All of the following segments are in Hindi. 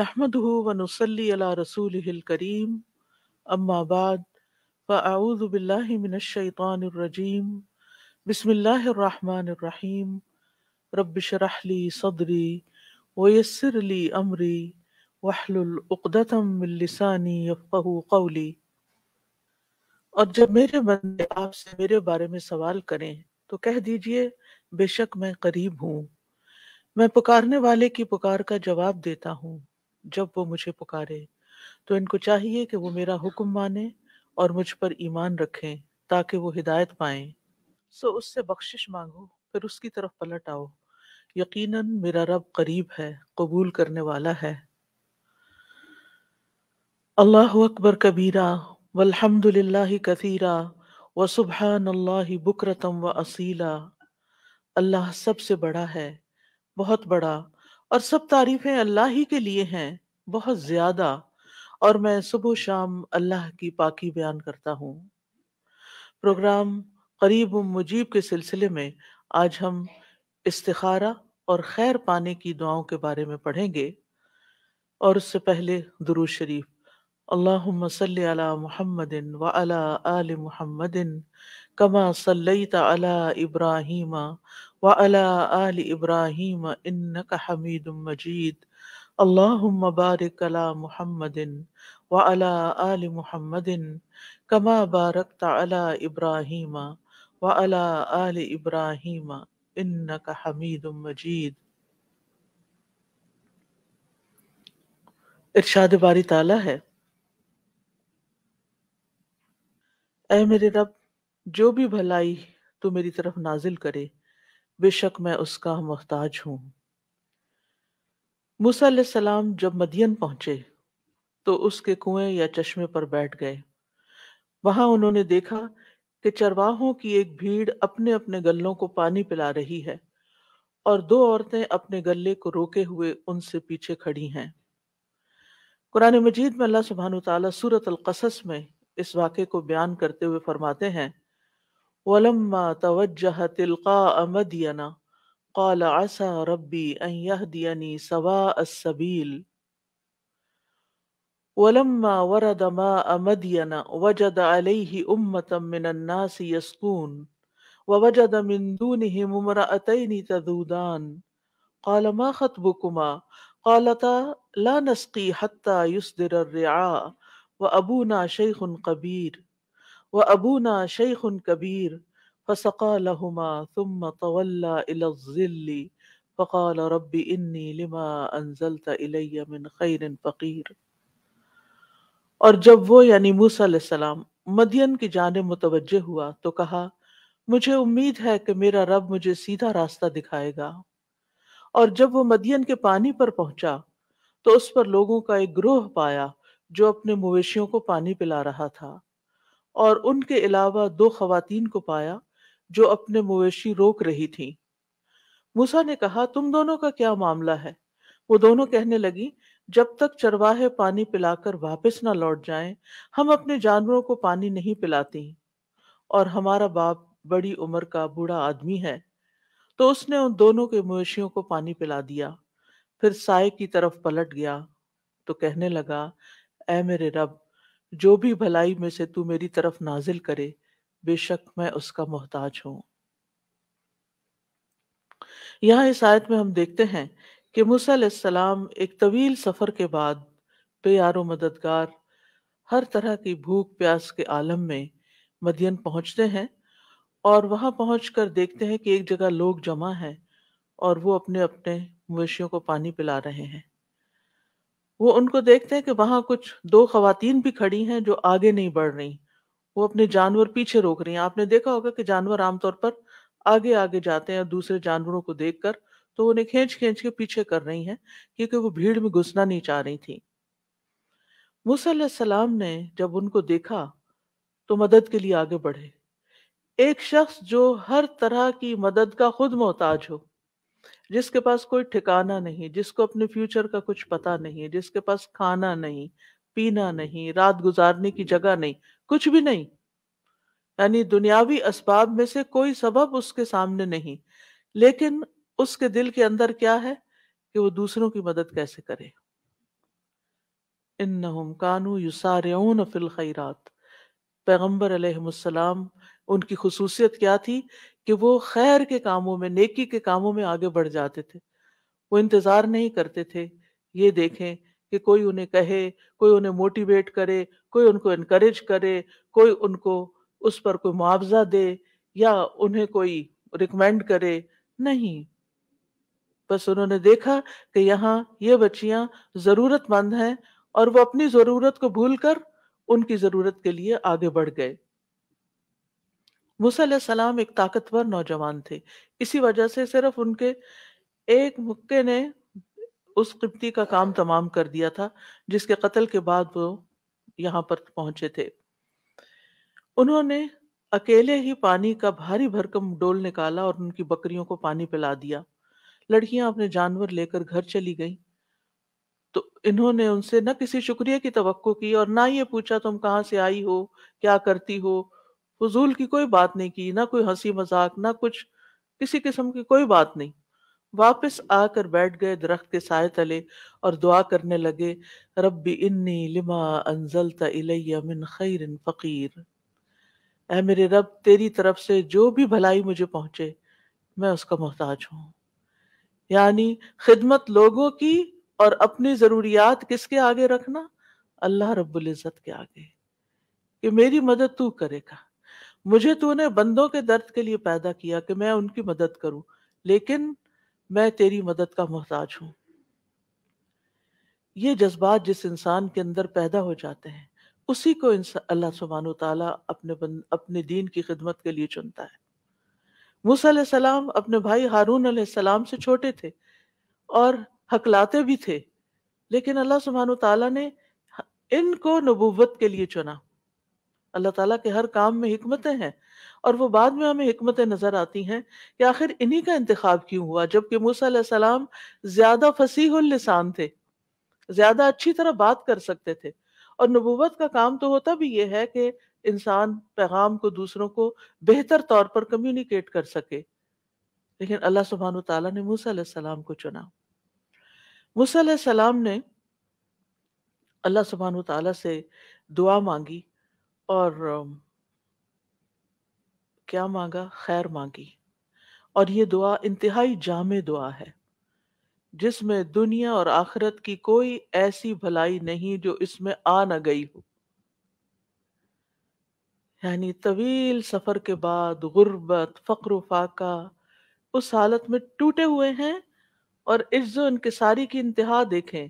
नहमद वनसली रसूल करीम अम्माबाद फ़ाऊज़बिल्लिमिनशैतानरजीम बसमीम रबशरहली सदरी वयसरली अमरी वहलुलतमिलसानी कौली और जब मेरे बंदे आपसे मेरे बारे में सवाल करें तो कह दीजिए बेशक मैं करीब हूँ मैं पुकारने वाले की पुकार का जवाब देता हूँ जब वो मुझे पुकारे तो इनको चाहिए कि वो मेरा हुक्म माने और मुझ पर ईमान रखें ताकि वो हिदायत पाएं सो उससे बख्शिश मांगो फिर उसकी तरफ पलट आओ यकीनन मेरा रब करीब है कबूल करने वाला है अल्लाह अकबर कबीरा वल्हम्दुलिल्लाह कसीरा व सुबह अल्लाह बुकरतम व असीला अल्लाह सबसे बड़ा है बहुत बड़ा और सब तारीफें अल्लाह ही के लिए हैं बहुत ज्यादा और मैं सुबह शाम अल्लाह की पाकी बयान करता हूँ प्रोग्राम करीब मुजीब के सिलसिले में आज हम इस्तारा और खैर पाने की दुआओं के बारे में पढ़ेंगे और उससे पहले दुरू शरीफ अल्लाह सल्लि अला मुहम्मदिन व अला आल मुहम्मदिन कमा सल्लैता अला इब्राहिमा वअला आल इब्राहिम बारी ताला है जो भी भलाई तू मेरी तरफ नाजिल करे बेशक मैं उसका मोहताज हूं मूसा सलाम जब मदियन पहुंचे तो उसके कुएं या चश्मे पर बैठ गए वहां उन्होंने देखा कि चरवाहों की एक भीड़ अपने अपने गल्लों को पानी पिला रही है और दो औरतें अपने गले को रोके हुए उनसे पीछे खड़ी हैं कुरान मजीद में अल्लाह सुबहान तला सूरत अलकसस में इस वाक़े को बयान करते हुए फरमाते हैं ولما توجه تلقاء مدين قال عسى ربي ان يهديني سواء السبيل ولما ورد ماء مدين وجد عليه امه من الناس يسقون ووجد من دونهم امراتين تذودان قال ما خطبكما قالتا لا نسقي حتى يصدر الرعاء وابونا شيخ كبير व अबूना शेख कबीर फसक़ा मदियन की जाने मुतवजह हुआ तो कहा मुझे उम्मीद है कि मेरा रब मुझे सीधा रास्ता दिखाएगा और जब वो मदियन के पानी पर पहुंचा तो उस पर लोगों का एक ग्रोह पाया जो अपने मवेशियों को पानी पिला रहा था और उनके अलावा दो खवातीन को पाया जो अपने मवेशी रोक रही थी मूसा ने कहा तुम दोनों का क्या मामला है वो दोनों कहने लगी जब तक चरवाहे पानी पिलाकर वापस ना लौट जाएं, हम अपने जानवरों को पानी नहीं पिलाती और हमारा बाप बड़ी उम्र का बूढ़ा आदमी है तो उसने उन दोनों के मवेशियों को पानी पिला दिया फिर साय की तरफ पलट गया तो कहने लगा ऐ मेरे रब जो भी भलाई में से तू मेरी तरफ नाजिल करे बेशक मैं उसका मोहताज हूं यहाँ इस आयत में हम देखते हैं कि मूसम एक तवील सफर के बाद बेयार मददगार हर तरह की भूख प्यास के आलम में मदियन पहुंचते हैं और वहां पहुंचकर देखते हैं कि एक जगह लोग जमा हैं और वो अपने अपने मवेशियों को पानी पिला रहे हैं वो उनको देखते हैं कि वहां कुछ दो खातन भी खड़ी हैं जो आगे नहीं बढ़ रही वो अपने जानवर पीछे रोक रही हैं आपने देखा होगा कि जानवर आमतौर पर आगे आगे जाते हैं दूसरे जानवरों को देखकर तो उन्हें खींच खींच के पीछे कर रही हैं क्योंकि वो भीड़ में घुसना नहीं चाह रही थी मुसलम ने जब उनको देखा तो मदद के लिए आगे बढ़े एक शख्स जो हर तरह की मदद का खुद मोहताज हो जिसके पास कोई ठिकाना नहीं जिसको अपने फ्यूचर का कुछ पता नहीं जिसके पास खाना नहीं पीना नहीं रात गुजारने की जगह नहीं कुछ भी नहीं यानी दुनियावी असबाब में से कोई सबब उसके सामने नहीं लेकिन उसके दिल के अंदर क्या है कि वो दूसरों की मदद कैसे करे इन कानू युसारऊन फिल खैरात पैगंबर अलैहिस्सलाम उनकी खसूसियत क्या थी कि वो खैर के कामों में नेकी के कामों में आगे बढ़ जाते थे वो इंतज़ार नहीं करते थे ये देखें कि कोई उन्हें कहे कोई उन्हें मोटिवेट करे कोई उनको इनक्रेज करे कोई उनको उस पर कोई मुआवजा दे या उन्हें कोई रिकमेंड करे नहीं बस उन्होंने देखा कि यहाँ ये बच्चियाँ ज़रूरतमंद हैं और वो अपनी ज़रूरत को भूल कर उनकी ज़रूरत के लिए आगे बढ़ गए मूसा एक ताकतवर नौजवान थे इसी वजह से सिर्फ उनके एक मुक्के ने उस किप्ती का काम तमाम कर दिया था जिसके कत्ल के बाद वो यहाँ पर पहुंचे थे उन्होंने अकेले ही पानी का भारी भरकम डोल निकाला और उनकी बकरियों को पानी पिला दिया लड़कियां अपने जानवर लेकर घर चली गईं तो इन्होंने उनसे न किसी शुक्रिया की तो की और ना ये पूछा तुम कहाँ से आई हो क्या करती हो फजूल की कोई बात नहीं की ना कोई हंसी मजाक ना कुछ किसी किस्म की कोई बात नहीं वापस आकर बैठ गए दरख्त के साय तले और दुआ करने लगे रब्बी इन्नी लिमा अनजल मिन खैर फ़कीर ए मेरे रब तेरी तरफ से जो भी भलाई मुझे पहुंचे मैं उसका मोहताज हूँ यानी खिदमत लोगों की और अपनी ज़रूरियात किसके आगे रखना अल्लाह रब्बुल इज़्ज़त के आगे कि मेरी मदद तू करेगा मुझे तूने बंदों के दर्द के लिए पैदा किया कि मैं उनकी मदद करूं लेकिन मैं तेरी मदद का मोहताज हूं ये जज्बात जिस इंसान के अंदर पैदा हो जाते हैं उसी को अल्लाह सुबहान तला अपने बन, अपने दीन की खिदमत के लिए चुनता है मूसा सलाम अपने भाई हारून सलाम से छोटे थे और हकलाते भी थे लेकिन अल्लाह सुबहान तला ने इनको नबूवत के लिए चुना अल्लाह ताला के हर काम में हमतें हैं और वो बाद में हमें हमतें नजर आती हैं कि आखिर इन्हीं का इंतखब क्यों हुआ जबकि मूसा सलाम ज्यादा फसीहलसान थे ज्यादा अच्छी तरह बात कर सकते थे और नबूवत का काम तो होता भी ये है कि इंसान पैगाम को दूसरों को बेहतर तौर पर कम्युनिकेट कर सके लेकिन अल्लाह सुबहान तला ने मूसा सलाम को चुना मूसा सलाम ने अल्लाह सुबहान तला से दुआ मांगी और क्या मांगा खैर मांगी और ये दुआ इंतहाई जाम दुआ है जिसमें दुनिया और आखिरत की कोई ऐसी भलाई नहीं जो इसमें आ न गई हो यानी तवील सफर के बाद गुर्बत फ़क्र फाका उस हालत में टूटे हुए हैं और इज्जो इनकसारी की इंतहा देखें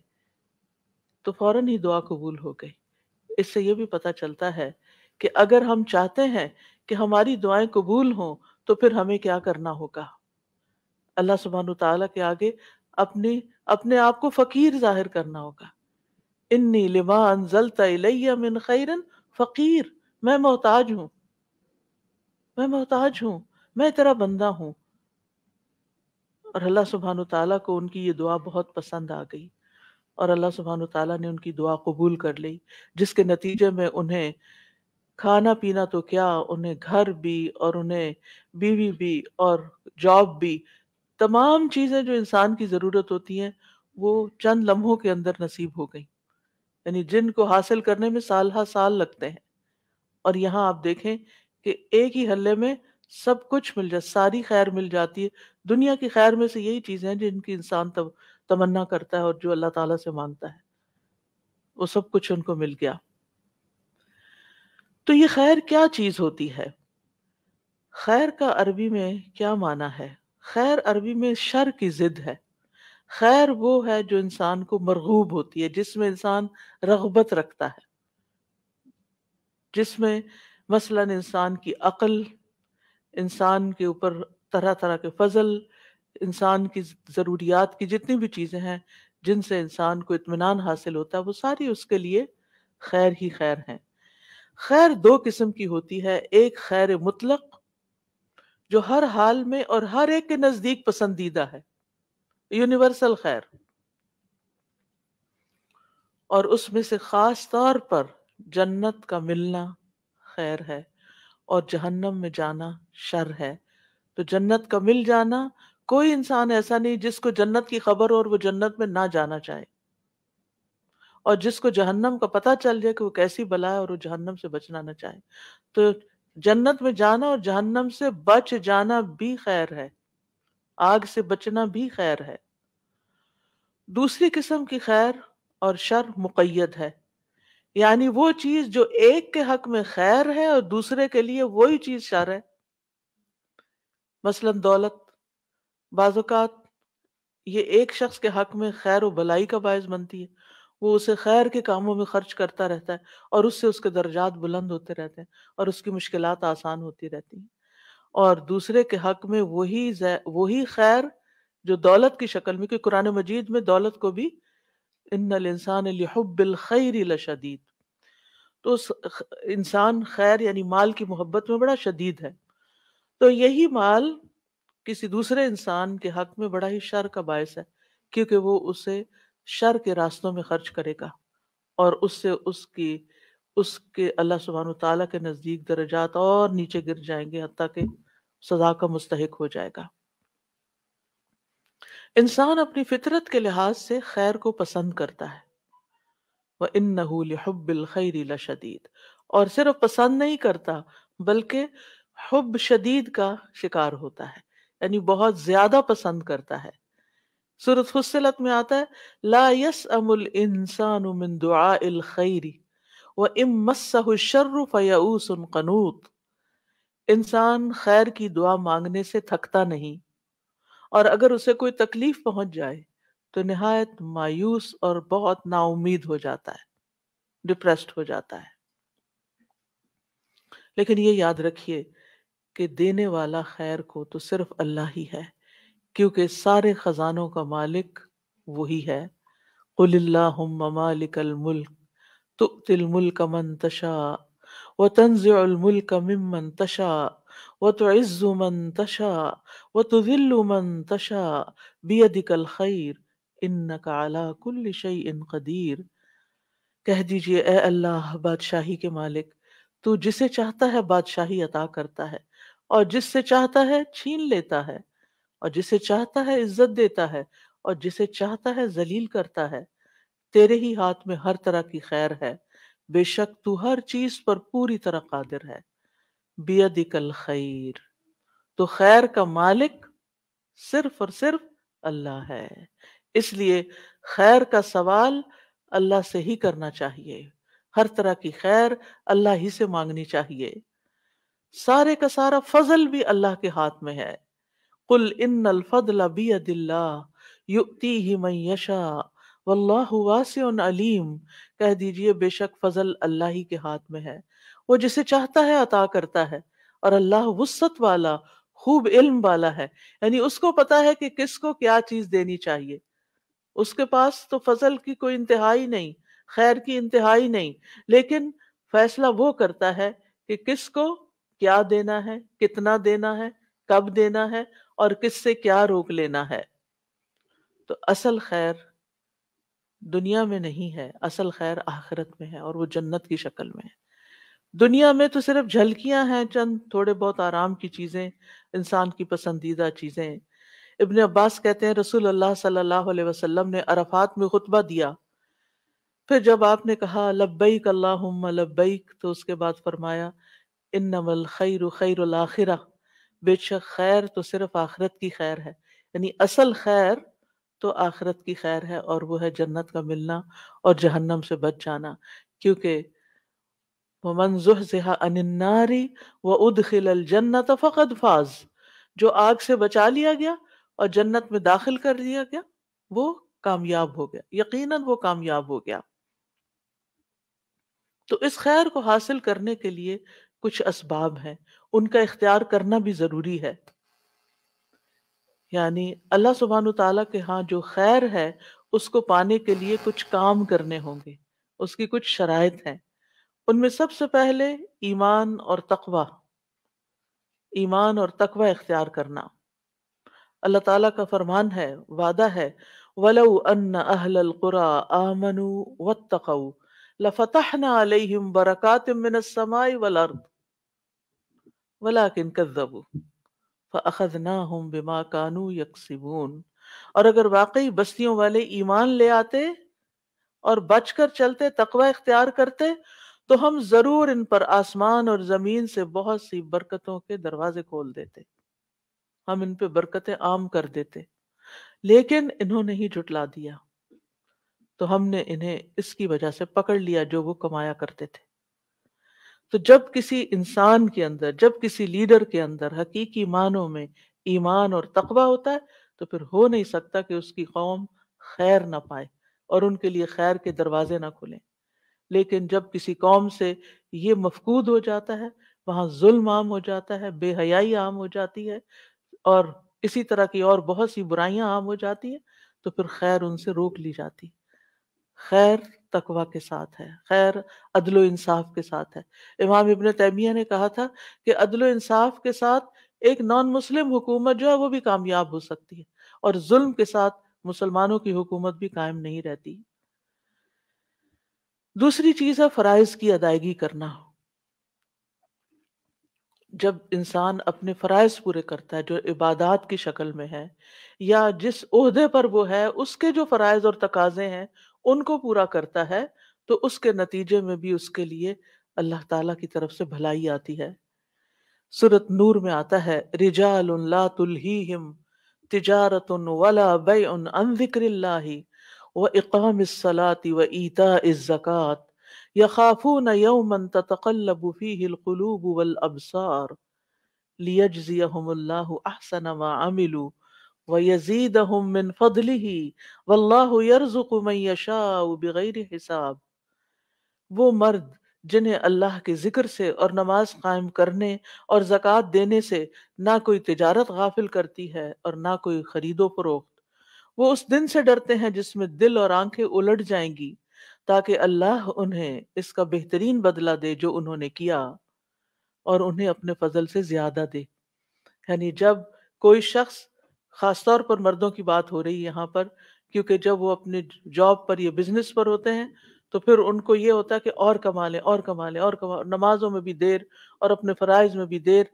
तो फौरन ही दुआ कबूल हो गई इससे यह भी पता चलता है कि अगर हम चाहते हैं कि हमारी दुआएं कबूल हों तो फिर हमें क्या करना होगा अल्लाह सुबहान तला के आगे अपनी अपने आप को फकीर जाहिर करना होगा इन्नी लिमान जलता मिन खैरन फकीर मैं मोहताज हूं मैं मोहताज हूं मैं तेरा बंदा हूं और अल्लाह सुबहान तला को उनकी ये दुआ बहुत पसंद आ गई और अल्लाह सुबहान तला ने उनकी दुआ कबूल कर ली जिसके नतीजे में उन्हें खाना पीना तो क्या उन्हें घर भी और उन्हें बीवी भी और जॉब भी तमाम चीज़ें जो इंसान की ज़रूरत होती हैं वो चंद लम्हों के अंदर नसीब हो गई यानी जिनको हासिल करने में साल हा साल लगते हैं और यहाँ आप देखें कि एक ही हल्ले में सब कुछ मिल जाए सारी खैर मिल जाती है दुनिया की खैर में से यही चीज़ें हैं जिनकी इंसान तब तमन्ना करता है और जो अल्लाह ताला से मांगता है वो सब कुछ उनको मिल गया तो ये खैर क्या चीज होती है खैर का अरबी में क्या माना है खैर अरबी में शर की जिद है खैर वो है जो इंसान को मरगूब होती है जिसमें इंसान रगबत रखता है जिसमें मसलन इंसान की अकल इंसान के ऊपर तरह तरह के फजल इंसान की ज़रूरियात की जितनी भी चीज़ें हैं जिनसे इंसान को इतमान हासिल होता है वो सारी उसके लिए खैर ही खैर हैं खैर दो किस्म की होती है एक खैर मुतल जो हर हाल में और हर एक के नजदीक पसंदीदा है यूनिवर्सल खैर और उसमें से खास तौर पर जन्नत का मिलना खैर है और जहन्नम में जाना शर है तो जन्नत का मिल जाना कोई इंसान ऐसा नहीं जिसको जन्नत की खबर और वो जन्नत में ना जाना चाहे और जिसको जहन्नम का पता चल जाए कि वो कैसी बला है और वो जहन्नम से बचना ना चाहे तो जन्नत में जाना और जहन्नम से बच जाना भी खैर है आग से बचना भी खैर है दूसरी किस्म की खैर और शर मुकैद है यानी वो चीज जो एक के हक में खैर है और दूसरे के लिए वही चीज शर है मसलन दौलत बाजुकात ये एक शख्स के हक में खैर व भलाई का बायस बनती है वो उसे खैर के कामों में खर्च करता रहता है और उससे उसके दर्जात बुलंद होते रहते हैं और उसकी मुश्किल आसान होती रहती हैं और दूसरे के हक में वही वही खैर जो दौलत की शक्ल में क्योंकि कुरान मजीद में दौलत को भी इन इंसान लिहब्बिल खैर लशदीद तो उस इंसान खैर यानी माल की मोहब्बत में बड़ा शदीद है तो यही माल किसी दूसरे इंसान के हक में बड़ा ही शर का बायस है क्योंकि वो उसे शर के रास्तों में खर्च करेगा और उससे उसकी उसके अल्लाह सुबहान तला के नज़दीक दर्जात और नीचे गिर जाएंगे हती के सजा का मुस्तक हो जाएगा इंसान अपनी फितरत के लिहाज से खैर को पसंद करता है वह इन नहूल नहबल खैरी लशदीद और सिर्फ पसंद नहीं करता बल्कि हब शदीद का शिकार होता है यानी बहुत ज्यादा पसंद करता है सूरत फुसलत में आता है ला यस अमुल इंसान मिन दुआ खैरी व इम मसर फयाऊस कनूत इंसान खैर की दुआ मांगने से थकता नहीं और अगर उसे कोई तकलीफ पहुंच जाए तो नहायत मायूस और बहुत नाउमीद हो जाता है डिप्रेस्ड हो जाता है लेकिन ये याद रखिए कि देने वाला खैर को तो सिर्फ अल्लाह ही है क्योंकि सारे खजानों का मालिक वही है मालिकलमुल्क तुतिलमुल्क मन तशा व तंज़ुलमुल्क ममन तशा व तुज़्ज़ु मन तशा व तुज़िल्लु मन तशा बियदिकल खैर इन्नक अला कुल्ल शैइन कदीर कह दीजिए ए अल्लाह बादशाही के मालिक तू जिसे चाहता है बादशाही अता करता है और जिससे चाहता है छीन लेता है और जिसे चाहता है इज्जत देता है और जिसे चाहता है जलील करता है तेरे ही हाथ में हर तरह की खैर है बेशक तू हर चीज पर पूरी तरह कादिर है बियदिकल खैर तो खैर का मालिक सिर्फ और सिर्फ अल्लाह है इसलिए खैर का सवाल अल्लाह से ही करना चाहिए हर तरह की खैर अल्लाह ही से मांगनी चाहिए सारे का सारा फजल भी अल्लाह के हाथ में है कुल इन अलफल बियदिल्ला युक्ति ही मैं यशा वल्लाह वासन अलीम कह दीजिए बेशक फजल अल्लाह ही के हाथ में है वो जिसे चाहता है अता करता है और अल्लाह वसत वाला खूब इल्म वाला है यानी उसको पता है कि किसको क्या चीज देनी चाहिए उसके पास तो फजल की कोई इंतहाई नहीं खैर की इंतहाई नहीं लेकिन फैसला वो करता है कि किसको क्या देना है कितना देना है कब देना है और किससे क्या रोक लेना है तो असल खैर दुनिया में नहीं है असल खैर आखिरत में है और वो जन्नत की शक्ल में है दुनिया में तो सिर्फ झलकियां हैं चंद थोड़े बहुत आराम की चीज़ें इंसान की पसंदीदा चीज़ें इबन अब्बास कहते हैं रसूल अल्लाह सल्लल्लाहु अलैहि वसल्लम ने अरफात में खुतबा दिया फिर जब आपने कहा लब्बैक अल्लाहुम्मा लब्बैक तो उसके बाद फरमाया इन खैरु खैर खैर आखिरा बेशक खैर तो सिर्फ आखरत की खैर है यानी असल खैर तो आखरत की खैर है और वो है जन्नत का मिलना और जहन्नम से बच जाना क्योंकि मंजुह जिहा अनारी व उदखिल जन्नत फ़कद फाज जो आग से बचा लिया गया और जन्नत में दाखिल कर दिया गया वो कामयाब हो गया यकीन वो कामयाब हो गया तो इस खैर को हासिल करने के लिए कुछ असबाब हैं उनका इख्तियार करना भी ज़रूरी है यानी अल्लाह सुबहान तला के हाँ जो खैर है उसको पाने के लिए कुछ काम करने होंगे उसकी कुछ शराय हैं उनमें सबसे पहले ईमान और तकवा ईमान और तकवा इख्तियार करना अल्लाह ताला का फरमान है वादा है वलऊ अन्न अहल आमनु वत्तकऊ लफतहना बरकात मिनस समाई वला किन कदबू ना हम बिमा कानू यकसिबून और अगर वाकई बस्तियों वाले ईमान ले आते और बच कर चलते तकवा इख्तियार करते तो हम जरूर इन पर आसमान और जमीन से बहुत सी बरकतों के दरवाजे खोल देते हम इन पे बरकतें आम कर देते लेकिन इन्होंने ही जुटला दिया तो हमने इन्हें इसकी वजह से पकड़ लिया जो वो कमाया करते थे तो जब किसी इंसान के अंदर जब किसी लीडर के अंदर हकीकी मानों में ईमान और तकवा होता है तो फिर हो नहीं सकता कि उसकी कौम खैर ना पाए और उनके लिए खैर के दरवाजे ना खुलें लेकिन जब किसी कौम से ये मफकूद हो जाता है वहाँ जुल्म आम हो जाता है बेहयाई आम हो जाती है और इसी तरह की और बहुत सी बुराइयां आम हो जाती हैं तो फिर खैर उनसे रोक ली जाती खैर तकवा के साथ है खैर अदल इंसाफ के साथ है इमाम इबन तैमिया ने कहा था कि अदलो इंसाफ के साथ एक नॉन मुस्लिम हुकूमत जो है वो भी कामयाब हो सकती है और जुल्म के साथ मुसलमानों की हुकूमत भी कायम नहीं रहती दूसरी चीज है फराइज की अदायगी करना जब इंसान अपने फ़राइज पूरे करता है जो इबादत की शक्ल में है या जिस उहदे पर वो है उसके जो फ़राइज और तकाजे हैं उनको पूरा करता है तो उसके नतीजे में भी उसके लिए अल्लाह ताला की तरफ से भलाई आती है सूरत नूर में आता है रिजाल उन तुल्हीहिम तिजारत उन वला बय अन जिक्रिल्लाही व इकाम सलाति व ईता ज़कात यखाफून यौमन ततक़ल्लबु फीहि अलक़ुलूब वल अबसार लियजज़ियहुमुल्लाहु अहसन मा अमिलू अल्लाह के जिक्र से और नमाज कायम करने और ज़क़़त देने से ना कोई तजारत गाफिल करती है और ना कोई खरीदो फरोख्त वो उस दिन से डरते हैं जिसमे दिल और आंखें उलट जाएंगी ताकि अल्लाह उन्हें इसका बेहतरीन बदला दे जो उन्होंने किया और उन्हें अपने फजल से ज्यादा दे यानी जब कोई शख्स खास तौर पर मर्दों की बात हो रही है यहाँ पर क्योंकि जब वो अपने जॉब पर या बिजनेस पर होते हैं तो फिर उनको ये होता है कि और कमा लें और कमा लें और कमा नमाजों में भी देर और अपने फराइज में भी देर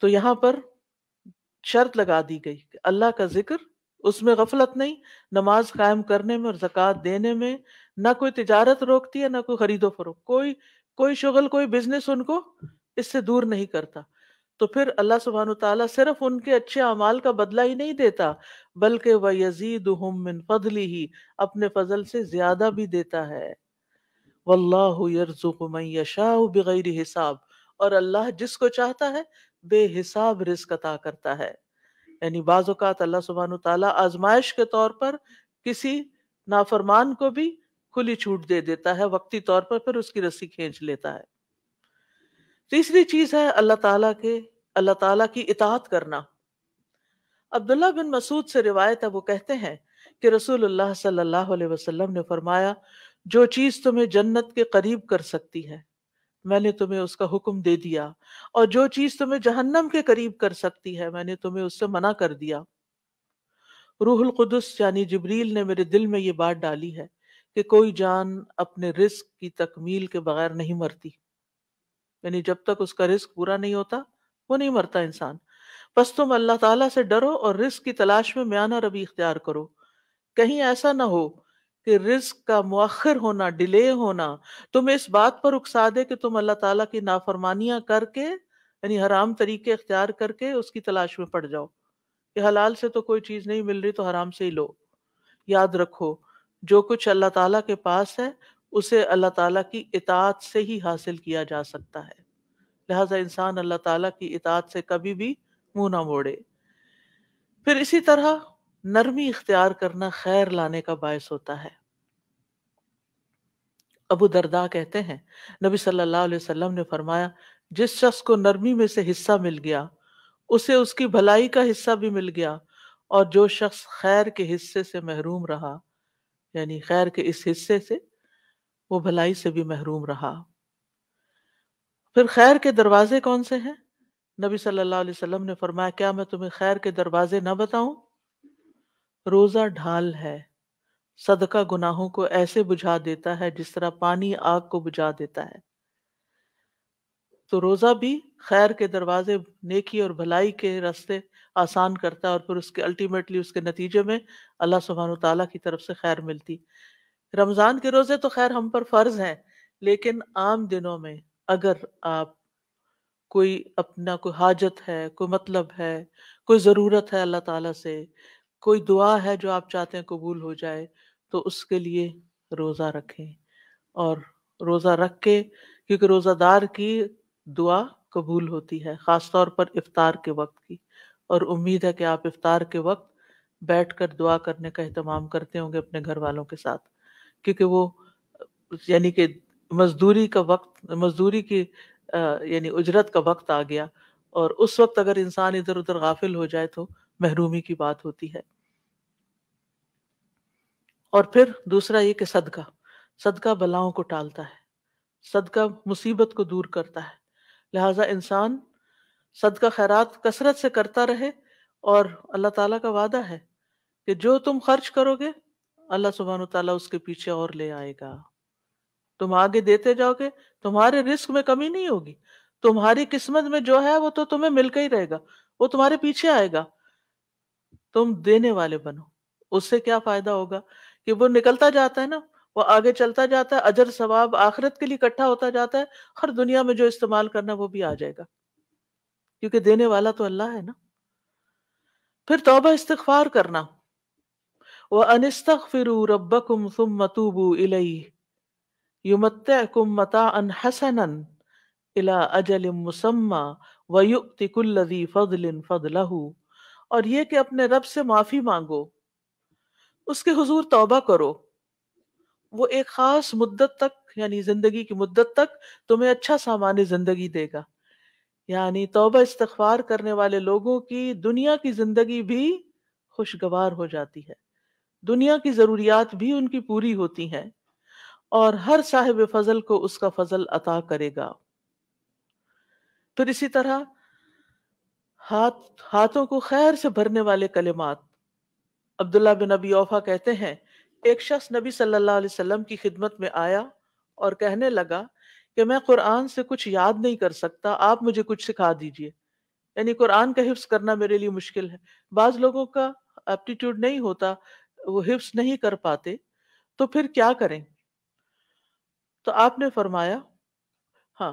तो यहाँ पर शर्त लगा दी गई कि अल्लाह का जिक्र उसमें गफलत नहीं नमाज कायम करने में और जक़ात देने में ना कोई तजारत रोकती है ना कोई खरीदो फरोख कोई कोई शगल कोई बिजनेस उनको इससे दूर नहीं करता तो फिर अल्लाह सुबहान तला सिर्फ उनके अच्छे अमाल का बदला ही नहीं देता बल्कि वह यजीद हमिन फजली ही अपने फजल से ज्यादा भी देता है हिसाब और अल्लाह जिसको चाहता है बेहिसाब रिस्क अता करता है यानी बाज़ात अल्लाह सुबहान तला आजमाइश के तौर पर किसी नाफरमान को भी खुली छूट दे देता है वक्ती तौर पर फिर उसकी रस्सी खींच लेता है तीसरी चीज है अल्लाह ताला के अल्लाह ताला की इतात करना अब्दुल्ला बिन मसूद से रिवायत है वो कहते हैं कि रसूलुल्लाह सल्लल्लाहु अलैहि वसल्लम ने फरमाया जो चीज तुम्हें जन्नत के करीब कर सकती है मैंने तुम्हें उसका हुक्म दे दिया और जो चीज तुम्हें जहन्नम के करीब कर सकती है मैंने तुम्हें उससे मना कर दिया रूहुल कुदस यानी जबरील ने मेरे दिल में ये बात डाली है कि कोई जान अपने रिस्क की तकमील के बगैर नहीं मरती यानी जब तक उसका रिस्क पूरा नहीं होता वो नहीं मरता इंसान बस तुम अल्लाह ताला से डरो और रिस्क की तलाश में म्याना रबी इख्तियार करो कहीं ऐसा ना हो कि रिस्क का मौखर होना डिले होना तुम इस बात पर उकसा दे कि तुम अल्लाह ताला की नाफरमानियां करके यानी हराम तरीके इख्तियार करके उसकी तलाश में पड़ जाओ कि हलाल से तो कोई चीज़ नहीं मिल रही तो हराम से ही लो याद रखो जो कुछ अल्लाह ताला के पास है उसे अल्लाह ताला की इतात से ही हासिल किया जा सकता है लिहाजा इंसान अल्लाह ताला की इतात से कभी भी मुंह ना मोड़े फिर इसी तरह नरमी इख्तियार करना खैर लाने का बायस होता है अबू दरदा कहते हैं नबी सल्लल्लाहु अलैहि वसल्लम ने फरमाया जिस शख्स को नरमी में से हिस्सा मिल गया उसे उसकी भलाई का हिस्सा भी मिल गया और जो शख्स खैर के हिस्से से महरूम रहा यानी खैर के इस हिस्से से वो भलाई से भी महरूम रहा फिर खैर के दरवाजे कौन से हैं नबी सल्लल्लाहु अलैहि वसल्लम ने फरमाया क्या मैं तुम्हें खैर के दरवाजे ना बताऊं रोजा ढाल है सदका गुनाहों को ऐसे बुझा देता है जिस तरह पानी आग को बुझा देता है तो रोजा भी खैर के दरवाजे नेकी और भलाई के रास्ते आसान करता है और फिर उसके अल्टीमेटली उसके नतीजे में अल्लाह सुबहान तला की तरफ से खैर मिलती रमज़ान के रोज़े तो खैर हम पर फ़र्ज हैं लेकिन आम दिनों में अगर आप कोई अपना कोई हाजत है कोई मतलब है कोई ज़रूरत है अल्लाह ताला से कोई दुआ है जो आप चाहते हैं कबूल हो जाए तो उसके लिए रोज़ा रखें और रोज़ा रख के क्योंकि रोज़ादार की दुआ कबूल होती है ख़ास तौर पर इफ्तार के वक्त की और उम्मीद है कि आप इफ़ार के वक्त बैठकर दुआ करने का अहतमाम करते होंगे अपने घर वालों के साथ क्योंकि वो यानी कि मजदूरी का वक्त मजदूरी की यानी उजरत का वक्त आ गया और उस वक्त अगर इंसान इधर उधर गाफिल हो जाए तो महरूमी की बात होती है और फिर दूसरा ये कि सदका सदका बलाओं को टालता है सदका मुसीबत को दूर करता है लिहाजा इंसान सदका खैरात कसरत से करता रहे और अल्लाह ताला का वादा है कि जो तुम खर्च करोगे अल्लाह सुबहान तला उसके पीछे और ले आएगा तुम आगे देते जाओगे तुम्हारे रिस्क में कमी नहीं होगी तुम्हारी किस्मत में जो है वो तो तुम्हें मिलकर ही रहेगा वो तुम्हारे पीछे आएगा तुम देने वाले बनो उससे क्या फायदा होगा कि वो निकलता जाता है ना वो आगे चलता जाता है अजर सवाब आखिरत के लिए इकट्ठा होता जाता है हर दुनिया में जो इस्तेमाल करना वो भी आ जाएगा क्योंकि देने वाला तो अल्लाह है ना फिर तोबा इस्तार करना وأن استغفروا ربكم ثم توبوا إليه يمتعكم متاعا حسنا إلى أجل مسمى ويؤت كل ذي فضل فضله और ये कि अपने रब से माफ़ी मांगो उसके हुजूर तौबा करो वो एक ख़ास मुद्दत तक यानी ज़िंदगी की मुद्दत तक तुम्हें अच्छा सामान्य ज़िंदगी देगा यानी तौबा इस्तफार करने वाले लोगों की दुनिया की ज़िंदगी भी खुशगवार हो जाती है दुनिया की ज़रूरियात भी उनकी पूरी होती हैं और हर साहिब फजल को उसका फजल अता करेगा फिर इसी तरह हाथ हाथों को खैर से भरने वाले कलेमात अब्दुल्ला बिन अबी औफा कहते हैं एक शख्स नबी सल्लल्लाहु अलैहि वसल्लम की खिदमत में आया और कहने लगा कि मैं कुरान से कुछ याद नहीं कर सकता आप मुझे कुछ सिखा दीजिए यानी कुरान का हिफ्स करना मेरे लिए मुश्किल है बाज लोगों का एप्टीट्यूड नहीं होता वो हिफ्स नहीं कर पाते तो फिर क्या करें तो आपने फरमाया हाँ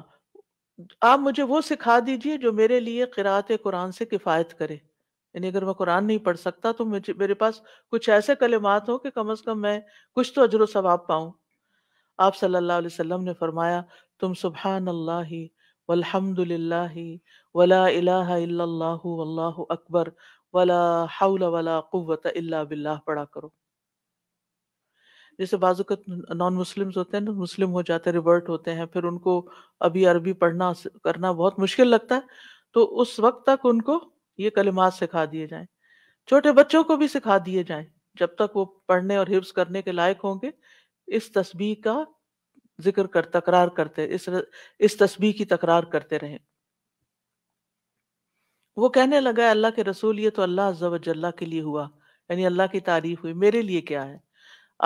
आप मुझे वो सिखा दीजिए जो मेरे लिए किरात कुरान से किफ़ायत करे यानी अगर मैं कुरान नहीं पढ़ सकता तो मुझे मेरे पास कुछ ऐसे कलेमात हो कि कम अज़ कम मैं कुछ तो अजर सवाब पाऊँ आप सल्लल्लाहु अलैहि वसल्लम ने फरमाया तुम सुबहान अल्लाह वल्हम्दुलिल्लाह वला इलाहा इल्लल्लाहु वल्लाहु अकबर वाला हाउला वाला कुत अल्ला बिल्ला पढ़ा करो जैसे बाजुकत नॉन मुस्लिम होते हैं ना मुस्लिम हो जाते हैं रिवर्ट होते हैं फिर उनको अभी अरबी पढ़ना करना बहुत मुश्किल लगता है तो उस वक्त तक उनको ये कलिमात सिखा दिए जाएं छोटे बच्चों को भी सिखा दिए जाएं जब तक वो पढ़ने और हिफ्स करने के लायक होंगे इस तस्बीह का जिक्र कर तकरार करते इस इस तस्बीह की तकरार करते रहें वो कहने लगा अल्लाह के रसूल ये तो अल्लाह अज्ला के लिए हुआ यानी अल्लाह की तारीफ हुई मेरे लिए क्या है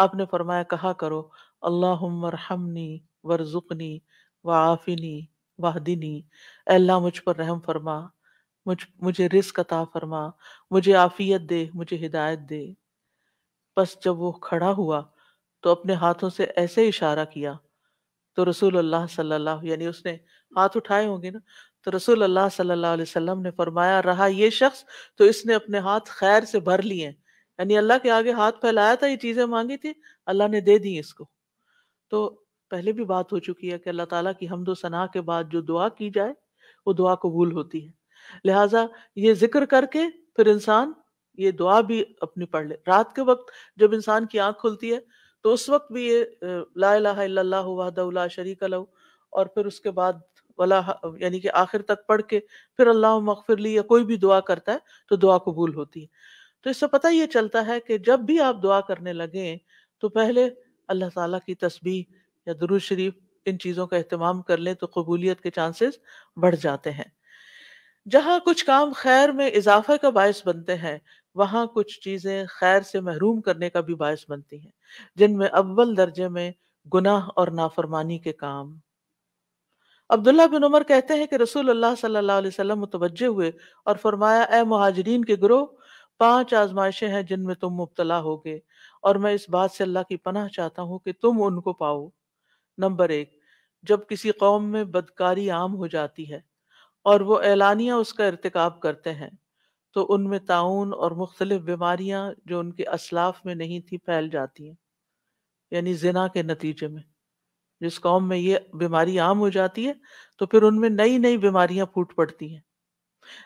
आपने फरमाया कहा करो अल्लाह हमनी वरजुकनी वाफिनी वाहदिनी अल्लाह मुझ पर रहम फरमा मुझ मुझे रिस्क अता फरमा मुझे आफियत दे मुझे हिदायत दे बस जब वो खड़ा हुआ तो अपने हाथों से ऐसे इशारा किया तो रसूल अल्लाह सल्लल्लाहु यानी उसने हाथ उठाए होंगे ना तो रसूल अल्लाह सल्लल्लाहु अलैहि वसल्लम ने फरमाया रहा ये शख्स तो इसने अपने हाथ खैर से भर लिए यानी अल्लाह के आगे हाथ फैलाया था ये चीज़ें मांगी थी अल्लाह ने दे दी इसको तो पहले भी बात हो चुकी है कि अल्लाह ताला की हमदो सना के बाद जो दुआ की जाए वो दुआ कबूल होती है लिहाजा ये जिक्र करके फिर इंसान ये दुआ भी अपनी पढ़ ले रात के वक्त जब इंसान की आंख खुलती है तो उस वक्त भी ये ला इलाहा वहदहु ला शरीक लहू और फिर उसके बाद वाला यानी कि आखिर तक पढ़ के फिर अल्लाह मगफिर ली या कोई भी दुआ करता है तो दुआ कबूल होती है तो इससे पता ये चलता है कि जब भी आप दुआ करने लगे तो पहले अल्लाह ताला की तस्बीह या दुरुज शरीफ इन चीज़ों का अहतमाम कर लें तो कबूलियत के चांसेस बढ़ जाते हैं जहाँ कुछ काम खैर में इजाफे का बायस बनते हैं वहाँ कुछ चीज़ें खैर से महरूम करने का भी बायस बनती हैं जिनमें अव्वल दर्जे में गुनाह और नाफरमानी के काम अब्दुल्ला बिन उमर कहते हैं कि रसूल अल्लाह सल्लल्लाहु अलैहि वसल्लम हुए और फरमाया ए महाजरीन के ग्रोह पांच आजमाइशें हैं जिनमें तुम मुबतला गए और मैं इस बात से अल्लाह की पनाह चाहता हूँ कि तुम उनको पाओ नंबर एक जब किसी कौम में बदकारी आम हो जाती है और वो ऐलानिया उसका इरतकब करते हैं तो उनमें ताउन और मुख्तलिफ बीमारियां जो उनके असलाफ में नहीं थी फैल जाती हैं यानी जिना के नतीजे में जिस कौम में ये बीमारी आम हो जाती है तो फिर उनमें नई नई बीमारियां फूट पड़ती हैं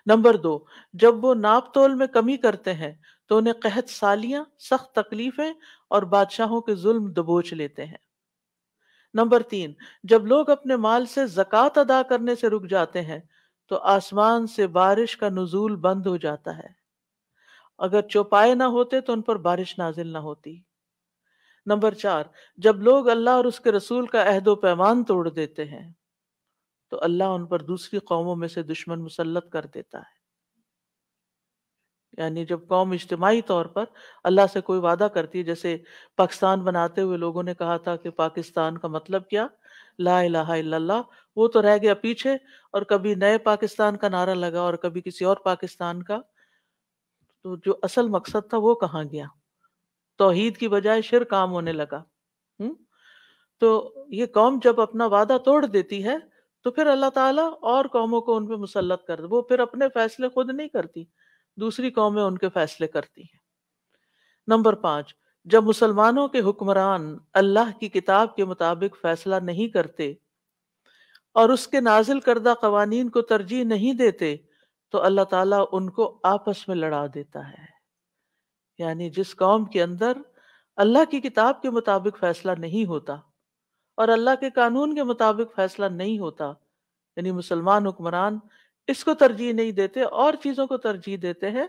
नंबर दो जब वो नाप तोल में कमी करते हैं तो उन्हें कहत सालियां सख्त तकलीफें और बादशाहों के जुल्म दबोच लेते हैं नंबर तीन जब लोग अपने माल से जक़ात अदा करने से रुक जाते हैं तो आसमान से बारिश का नजूल बंद हो जाता है अगर चौपाए ना होते तो उन पर बारिश नाजिल ना होती नंबर चार जब लोग अल्लाह और उसके रसूल का अहदो पैमान तोड़ देते हैं तो अल्लाह उन पर दूसरी कौमों में से दुश्मन मुसलत कर देता है यानी जब कौम इज्तमाही तौर पर अल्लाह से कोई वादा करती है जैसे पाकिस्तान बनाते हुए लोगों ने कहा था कि पाकिस्तान का मतलब क्या ला लाला वो तो रह गया पीछे और कभी नए पाकिस्तान का नारा लगा और कभी किसी और पाकिस्तान का तो जो असल मकसद था वो कहाँ गया तोहीद की बजाय शिर काम होने लगा हम्म तो ये कौम जब अपना वादा तोड़ देती है तो फिर अल्लाह ताला और कौमों को उन पर मुसलत कर वो फिर अपने फैसले खुद नहीं करती दूसरी कौमें उनके फैसले करती हैं नंबर पांच जब मुसलमानों के हुक्मरान अल्लाह की किताब के मुताबिक फैसला नहीं करते और उसके नाजिल करदा कवानीन को तरजीह नहीं देते तो अल्लाह ताला उनको आपस में लड़ा देता है यानी जिस कौम के अंदर अल्लाह की किताब के मुताबिक फैसला नहीं होता और अल्लाह के कानून के मुताबिक फैसला नहीं होता यानी मुसलमान हुक्मरान इसको तरजीह नहीं देते और चीज़ों को तरजीह देते हैं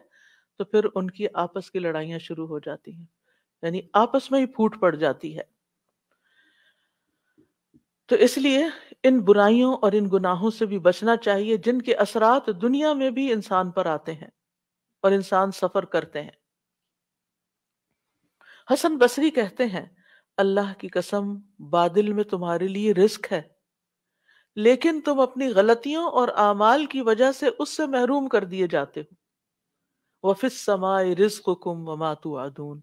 तो फिर उनकी आपस की लड़ाइयाँ शुरू हो जाती हैं यानी आपस में ही फूट पड़ जाती है तो इसलिए इन बुराइयों और इन गुनाहों से भी बचना चाहिए जिनके असरात दुनिया में भी इंसान पर आते हैं और इंसान सफर करते हैं हसन बसरी कहते हैं अल्लाह की कसम बादल में तुम्हारे लिए रिस्क है लेकिन तुम अपनी गलतियों और आमाल की वजह से उससे महरूम कर दिए जाते हो वफिस समाए रिस्क कुम वमातु आदून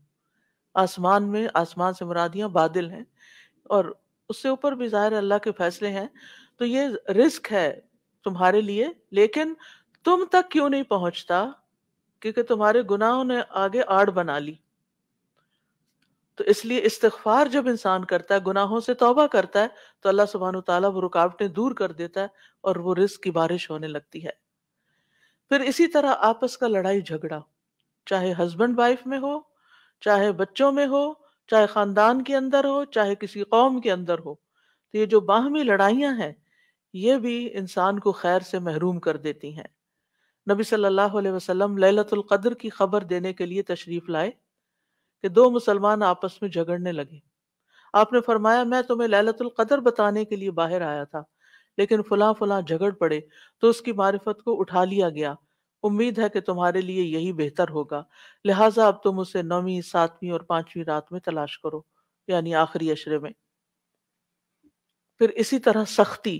आसमान में आसमान से मुरादियां बादल हैं और उससे ऊपर भी ज़ाहिर अल्लाह के फैसले हैं तो ये रिस्क है तुम्हारे लिए लेकिन तुम तक क्यों नहीं पहुंचता क्योंकि तुम्हारे गुनाहों ने आगे आड़ बना ली तो इसलिए इस्तफार जब इंसान करता है गुनाहों से तोबा करता है तो अल्लाह सुबहान तला वो रुकावटें दूर कर देता है और वो रिस्क की बारिश होने लगती है फिर इसी तरह आपस का लड़ाई झगड़ा चाहे हस्बैंड वाइफ में हो चाहे बच्चों में हो चाहे खानदान के अंदर हो चाहे किसी कौम के अंदर हो तो ये जो बाहमी लड़ाइयाँ हैं ये भी इंसान को खैर से महरूम कर देती हैं नबी सल्लल्लाहु अलैहि वसल्लम लैलतुल की खबर देने के लिए तशरीफ लाए कि दो मुसलमान आपस में झगड़ने लगे आपने फरमाया मैं तुम्हें लैलतुल कदर बताने के लिए बाहर आया था लेकिन फुला फुला झगड़ पड़े तो उसकी मारिफत को उठा लिया गया उम्मीद है कि तुम्हारे लिए यही बेहतर होगा लिहाजा अब तुम उसे नौवीं सातवीं और पांचवीं रात में तलाश करो यानी आखिरी अशरे में फिर इसी तरह सख्ती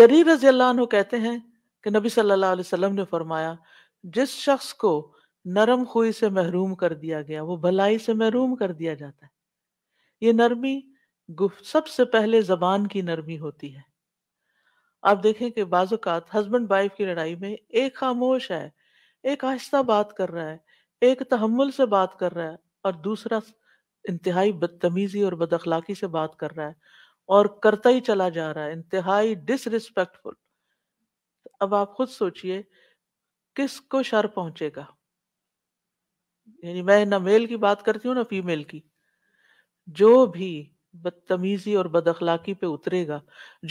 जरीर रजील्ला कहते हैं कि नबी सल्लल्लाहु अलैहि वसल्लम ने फरमाया जिस शख्स को नरम खोई से महरूम कर दिया गया वो भलाई से महरूम कर दिया जाता है ये नरमी सबसे पहले जबान की नरमी होती है आप देखें कि बाजुकात हस्बैंड वाइफ की लड़ाई में एक खामोश है एक आहिस्ता बात कर रहा है एक तहमुल से बात कर रहा है और दूसरा इंतहाई बदतमीजी और बदअखलाकी से बात कर रहा है और करता ही चला जा रहा है इंतहाई डिसरिस्पेक्टफुल अब आप खुद सोचिए किसको शर पहुंचेगा यानी मैं ना मेल की बात करती हूँ ना फीमेल की जो भी बदतमीजी और अखलाकी पे उतरेगा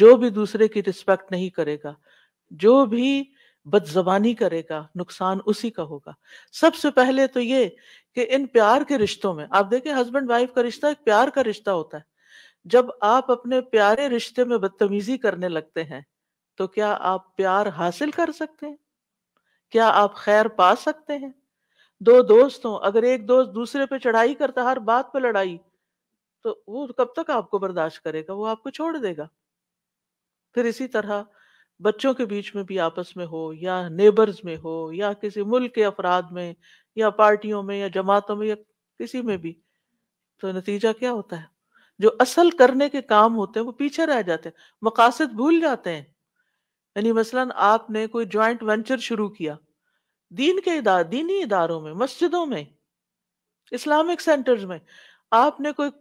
जो भी दूसरे की रिस्पेक्ट नहीं करेगा जो भी बदजबानी करेगा नुकसान उसी का होगा सबसे पहले तो ये कि इन प्यार के रिश्तों में आप देखें हस्बैंड वाइफ का रिश्ता एक प्यार का रिश्ता होता है जब आप अपने प्यारे रिश्ते में बदतमीजी करने लगते हैं तो क्या आप प्यार हासिल कर सकते हैं क्या आप खैर पा सकते हैं दो दोस्त हो अगर एक दोस्त दूसरे पे चढ़ाई करता हर बात पे लड़ाई तो वो कब तक आपको बर्दाश्त करेगा वो आपको छोड़ देगा फिर इसी तरह बच्चों के बीच में भी आपस में हो या नेबर्स में हो या किसी मुल्क के अफराद में या पार्टियों में या जमातों में या किसी में भी तो नतीजा क्या होता है जो असल करने के काम होते हैं वो पीछे रह जाते हैं मकासद भूल जाते हैं यानी मसलन आपने कोई जॉइंट वेंचर शुरू किया दीन के इदार दीनी इदारों में मस्जिदों में इस्लामिक सेंटर्स में आपने कोई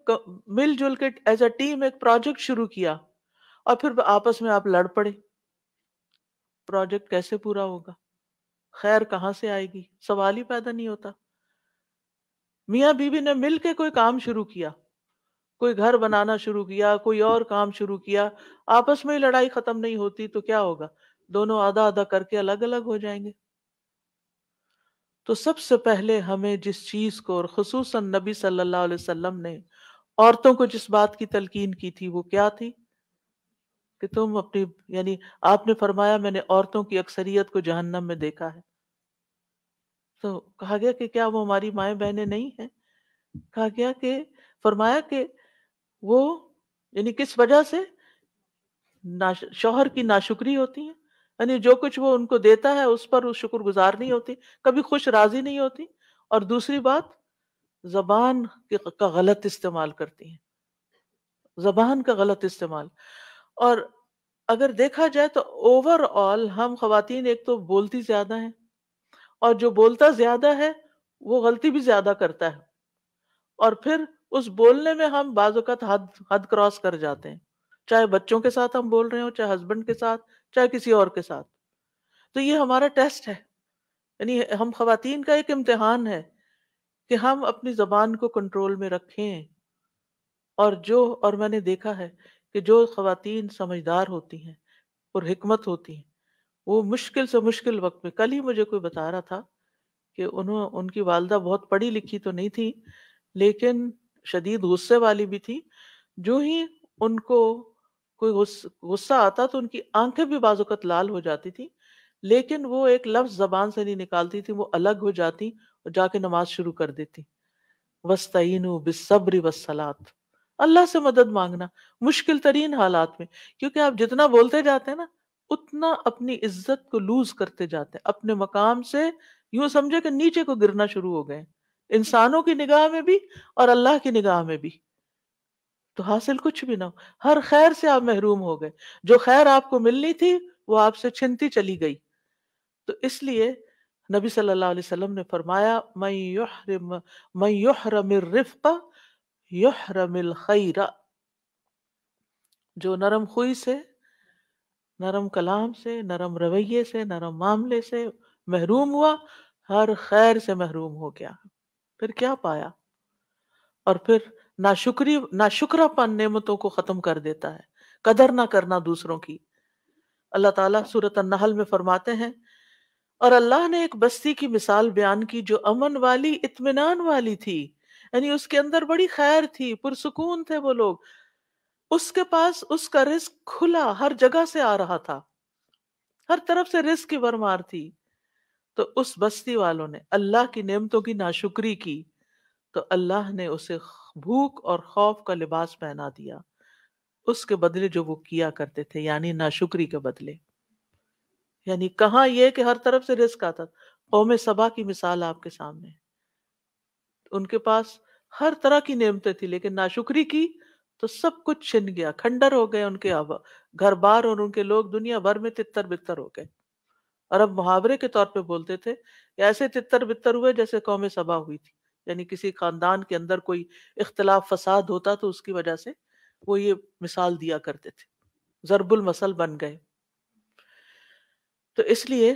मिलजुल के एज अ टीम एक प्रोजेक्ट शुरू किया और फिर आपस में आप लड़ पड़े प्रोजेक्ट कैसे पूरा होगा खैर कहां से आएगी सवाल ही पैदा नहीं होता मियाँ बीवी ने मिल के कोई काम शुरू किया कोई घर बनाना शुरू किया कोई और काम शुरू किया आपस में ही लड़ाई खत्म नहीं होती तो क्या होगा दोनों आधा आधा करके अलग अलग हो जाएंगे तो सबसे पहले हमें जिस चीज़ को और खसूस नबी सल्लल्लाहु अलैहि वसल्लम ने औरतों को जिस बात की तलकीन की थी वो क्या थी कि तुम अपनी यानी आपने फरमाया मैंने औरतों की अक्सरियत को जहन्नम में देखा है तो कहा गया कि क्या वो हमारी माए बहने नहीं है कहा गया कि फरमाया कि वो यानी किस वजह से शोहर की नाशुक्री होती है यानी जो कुछ वो उनको देता है उस पर वो शुक्रगुजार नहीं होती कभी खुश राजी नहीं होती और दूसरी बात जबान का गलत इस्तेमाल करती है जबान का गलत इस्तेमाल और अगर देखा जाए तो ओवरऑल हम खातन एक तो बोलती ज्यादा हैं और जो बोलता ज्यादा है वो गलती भी ज्यादा करता है और फिर उस बोलने में हम बाज़त हद हद क्रॉस कर जाते हैं चाहे बच्चों के साथ हम बोल रहे हो चाहे हस्बैंड के साथ चाहे किसी और के साथ तो ये हमारा टेस्ट है यानी हम खातन का एक इम्तहान है कि हम अपनी ज़बान को कंट्रोल में रखें और जो और मैंने देखा है कि जो खातन समझदार होती हैं और हमत होती हैं वो मुश्किल से मुश्किल वक्त में कल ही मुझे कोई बता रहा था कि उन्होंने उनकी वालदा बहुत पढ़ी लिखी तो नहीं थी लेकिन शदीद गुस्से वाली भी थी जो ही उनको कोई गुस्सा आता तो उनकी आंखें भी बाजुकत लाल हो जाती थी लेकिन वो एक लफ्ज जबान से नहीं निकालती थी वो अलग हो जाती और जाके नमाज शुरू कर देती वस्तीन बेसब्री वसलात अल्लाह से मदद मांगना मुश्किल तरीन हालात में क्योंकि आप जितना बोलते जाते हैं ना उतना अपनी इज्जत को लूज करते जाते हैं अपने मकाम से यूं समझे कि नीचे को गिरना शुरू हो गए इंसानों की निगाह में भी और अल्लाह की निगाह में भी तो हासिल कुछ भी ना हो हर खैर से आप महरूम हो गए जो खैर आपको मिलनी थी वो आपसे छिनती चली गई तो इसलिए नबी सल्लल्लाहु अलैहि वसल्लम ने फरमाया मैं युहरम मैं युहरम रिफ्का युहरम खैरा जो नरम खुई से नरम कलाम से नरम रवैये से नरम मामले से महरूम हुआ हर खैर से महरूम हो गया फिर क्या पाया और फिर नाशुक्री नाशुक्रापन नेमतों को ख़त्म कर देता है कदर ना करना दूसरों की अल्लाह ताला सूरत नहल में फरमाते हैं और अल्लाह ने एक बस्ती की मिसाल बयान की जो अमन वाली इत्मीनान वाली थी यानी उसके अंदर बड़ी खैर थी पुरसकून थे वो लोग उसके पास उसका रिस्क खुला हर जगह से आ रहा था हर तरफ से रिस्क की भरमार थी तो उस बस्ती वालों ने अल्लाह की नेमतों की नाशुक्री की तो अल्लाह ने उसे भूख और खौफ का लिबास पहना दिया उसके बदले जो वो किया करते थे यानी नाशुक्री के बदले यानी कहा यह कि हर तरफ से रिस्क आता कौम सबा की मिसाल आपके सामने उनके पास हर तरह की नियमतें थी लेकिन नाशुक्री की तो सब कुछ छिन गया खंडर हो गए उनके घर बार और उनके लोग दुनिया भर में तितर बितर हो गए और अब मुहावरे के तौर पे बोलते थे ऐसे तितर बितर हुए जैसे कौम सभा हुई थी यानी किसी खानदान के अंदर कोई इख्तलाफ फसाद होता तो उसकी वजह से वो ये मिसाल दिया करते थे जरबुल मसल बन गए तो इसलिए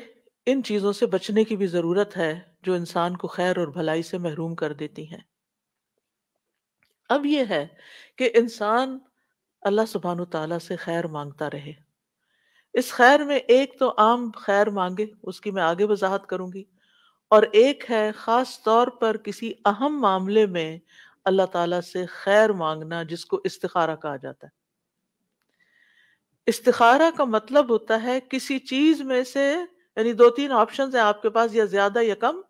इन चीज़ों से बचने की भी ज़रूरत है जो इंसान को खैर और भलाई से महरूम कर देती हैं अब यह है कि इंसान अल्लाह सुबहान तला से खैर मांगता रहे इस खैर में एक तो आम खैर मांगे उसकी मैं आगे वजाहत करूंगी और एक है ख़ास तौर पर किसी अहम मामले में अल्लाह ताला से खैर मांगना जिसको इस्तारा कहा जाता है इस्तारा का मतलब होता है किसी चीज में से यानी दो तीन ऑप्शन है आपके पास या ज्यादा या कम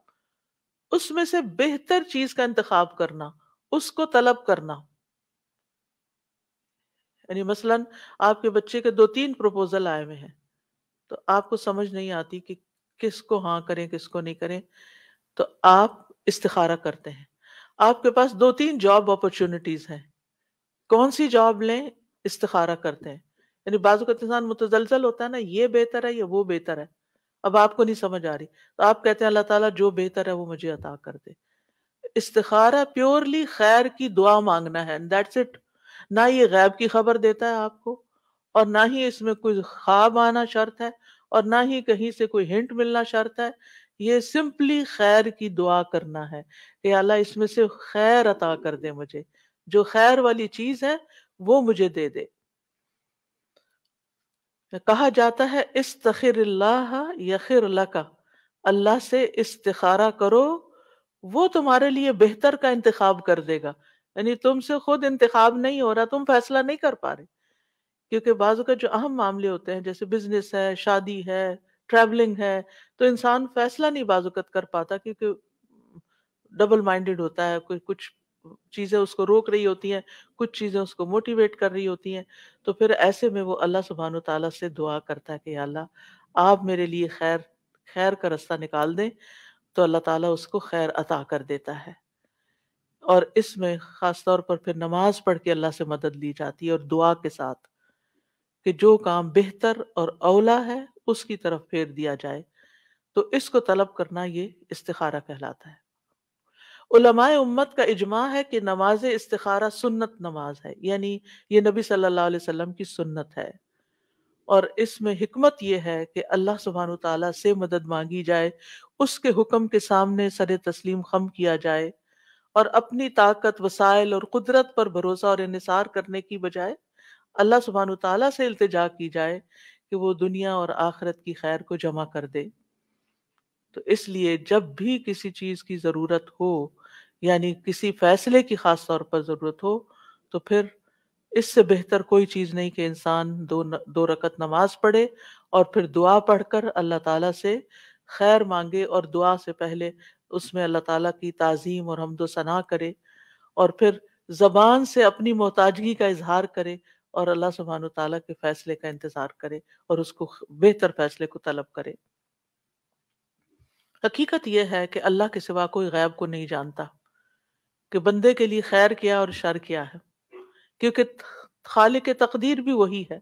उसमें से बेहतर चीज का इंतखाब करना उसको तलब करना यानी मसलन आपके बच्चे के दो तीन प्रपोजल आए हुए हैं तो आपको समझ नहीं आती कि किसको हाँ करें किसको नहीं करें तो आप इस्तारा करते हैं आपके पास दो तीन जॉब अपॉर्चुनिटीज़ हैं कौन सी जॉब लें इस्तारा करते हैं यानी बाजू का तो इंसान मुतजलजल होता है ना ये बेहतर है या वो बेहतर है अब आपको नहीं समझ आ रही तो आप कहते हैं अल्लाह ताला जो बेहतर है वो मुझे अता कर दे इस्तारा प्योरली खैर की दुआ मांगना है दैट्स इट ना ये गैब की खबर देता है आपको और ना ही इसमें कोई ख्वाब आना शर्त है और ना ही कहीं से कोई हिंट मिलना शर्त है ये सिंपली खैर की दुआ करना है कि अल्लाह इसमें से खैर अता कर दे मुझे जो खैर वाली चीज है वो मुझे दे दे कहा जाता है इस तखिर यखिर लका अल्लाह से इस्तारा करो वो तुम्हारे लिए बेहतर का इंतखाब कर देगा यानी तुमसे खुद इंतखाब नहीं हो रहा तुम फैसला नहीं कर पा रहे क्योंकि बाजू का जो अहम मामले होते हैं जैसे बिजनेस है शादी है ट्रैवलिंग है तो इंसान फैसला नहीं बाजुकत कर पाता क्योंकि डबल माइंडेड होता है कोई कुछ चीज़ें उसको रोक रही होती हैं कुछ चीज़ें उसको मोटिवेट कर रही होती हैं तो फिर ऐसे में वो अल्लाह सुबहान तला से दुआ करता है कि अल्लाह आप मेरे लिए खैर खैर का रास्ता निकाल दें तो अल्लाह ताला उसको खैर अता कर देता है और इसमें ख़ास तौर पर फिर नमाज़ पढ़ के अल्लाह से मदद ली जाती है और दुआ के साथ कि जो काम बेहतर और अवला है उसकी तरफ फेर दिया जाए तो इसको तलब करना ये इस्तारा कहलाता है उलमाए उम्मत का इजमा है कि नमाज इस्तारा सुन्नत नमाज है यानी ये नबी सल्लल्लाहु अलैहि वसल्लम की सुन्नत है और इसमें हिकमत यह है कि अल्लाह सुबहान ताला से मदद मांगी जाए उसके हुक्म के सामने सर तस्लीम खम किया जाए और अपनी ताकत वसाइल और कुदरत पर भरोसा और इनसार करने की बजाय अल्लाह सुबहान तला से अल्तजा की जाए कि वो दुनिया और आखरत की खैर को जमा कर दे तो इसलिए जब भी किसी चीज़ की ज़रूरत हो यानी किसी फैसले की ख़ास तौर पर ज़रूरत हो तो फिर इससे बेहतर कोई चीज़ नहीं कि इंसान दो न, दो रकत नमाज पढ़े और फिर दुआ पढ़कर अल्लाह ताला से खैर मांगे और दुआ से पहले उसमें अल्लाह ताला की ताज़ीम और हमदोसना करे और फिर ज़बान से अपनी मोहताजगी का इजहार करे और अल्लाह सुबहान तला के फैसले का इंतज़ार करे और उसको बेहतर फैसले को तलब करे हकीकत यह है कि अल्लाह के सिवा कोई गैब को नहीं जानता कि बंदे के लिए खैर किया और शर क्या है क्योंकि खाल के तकदीर भी वही है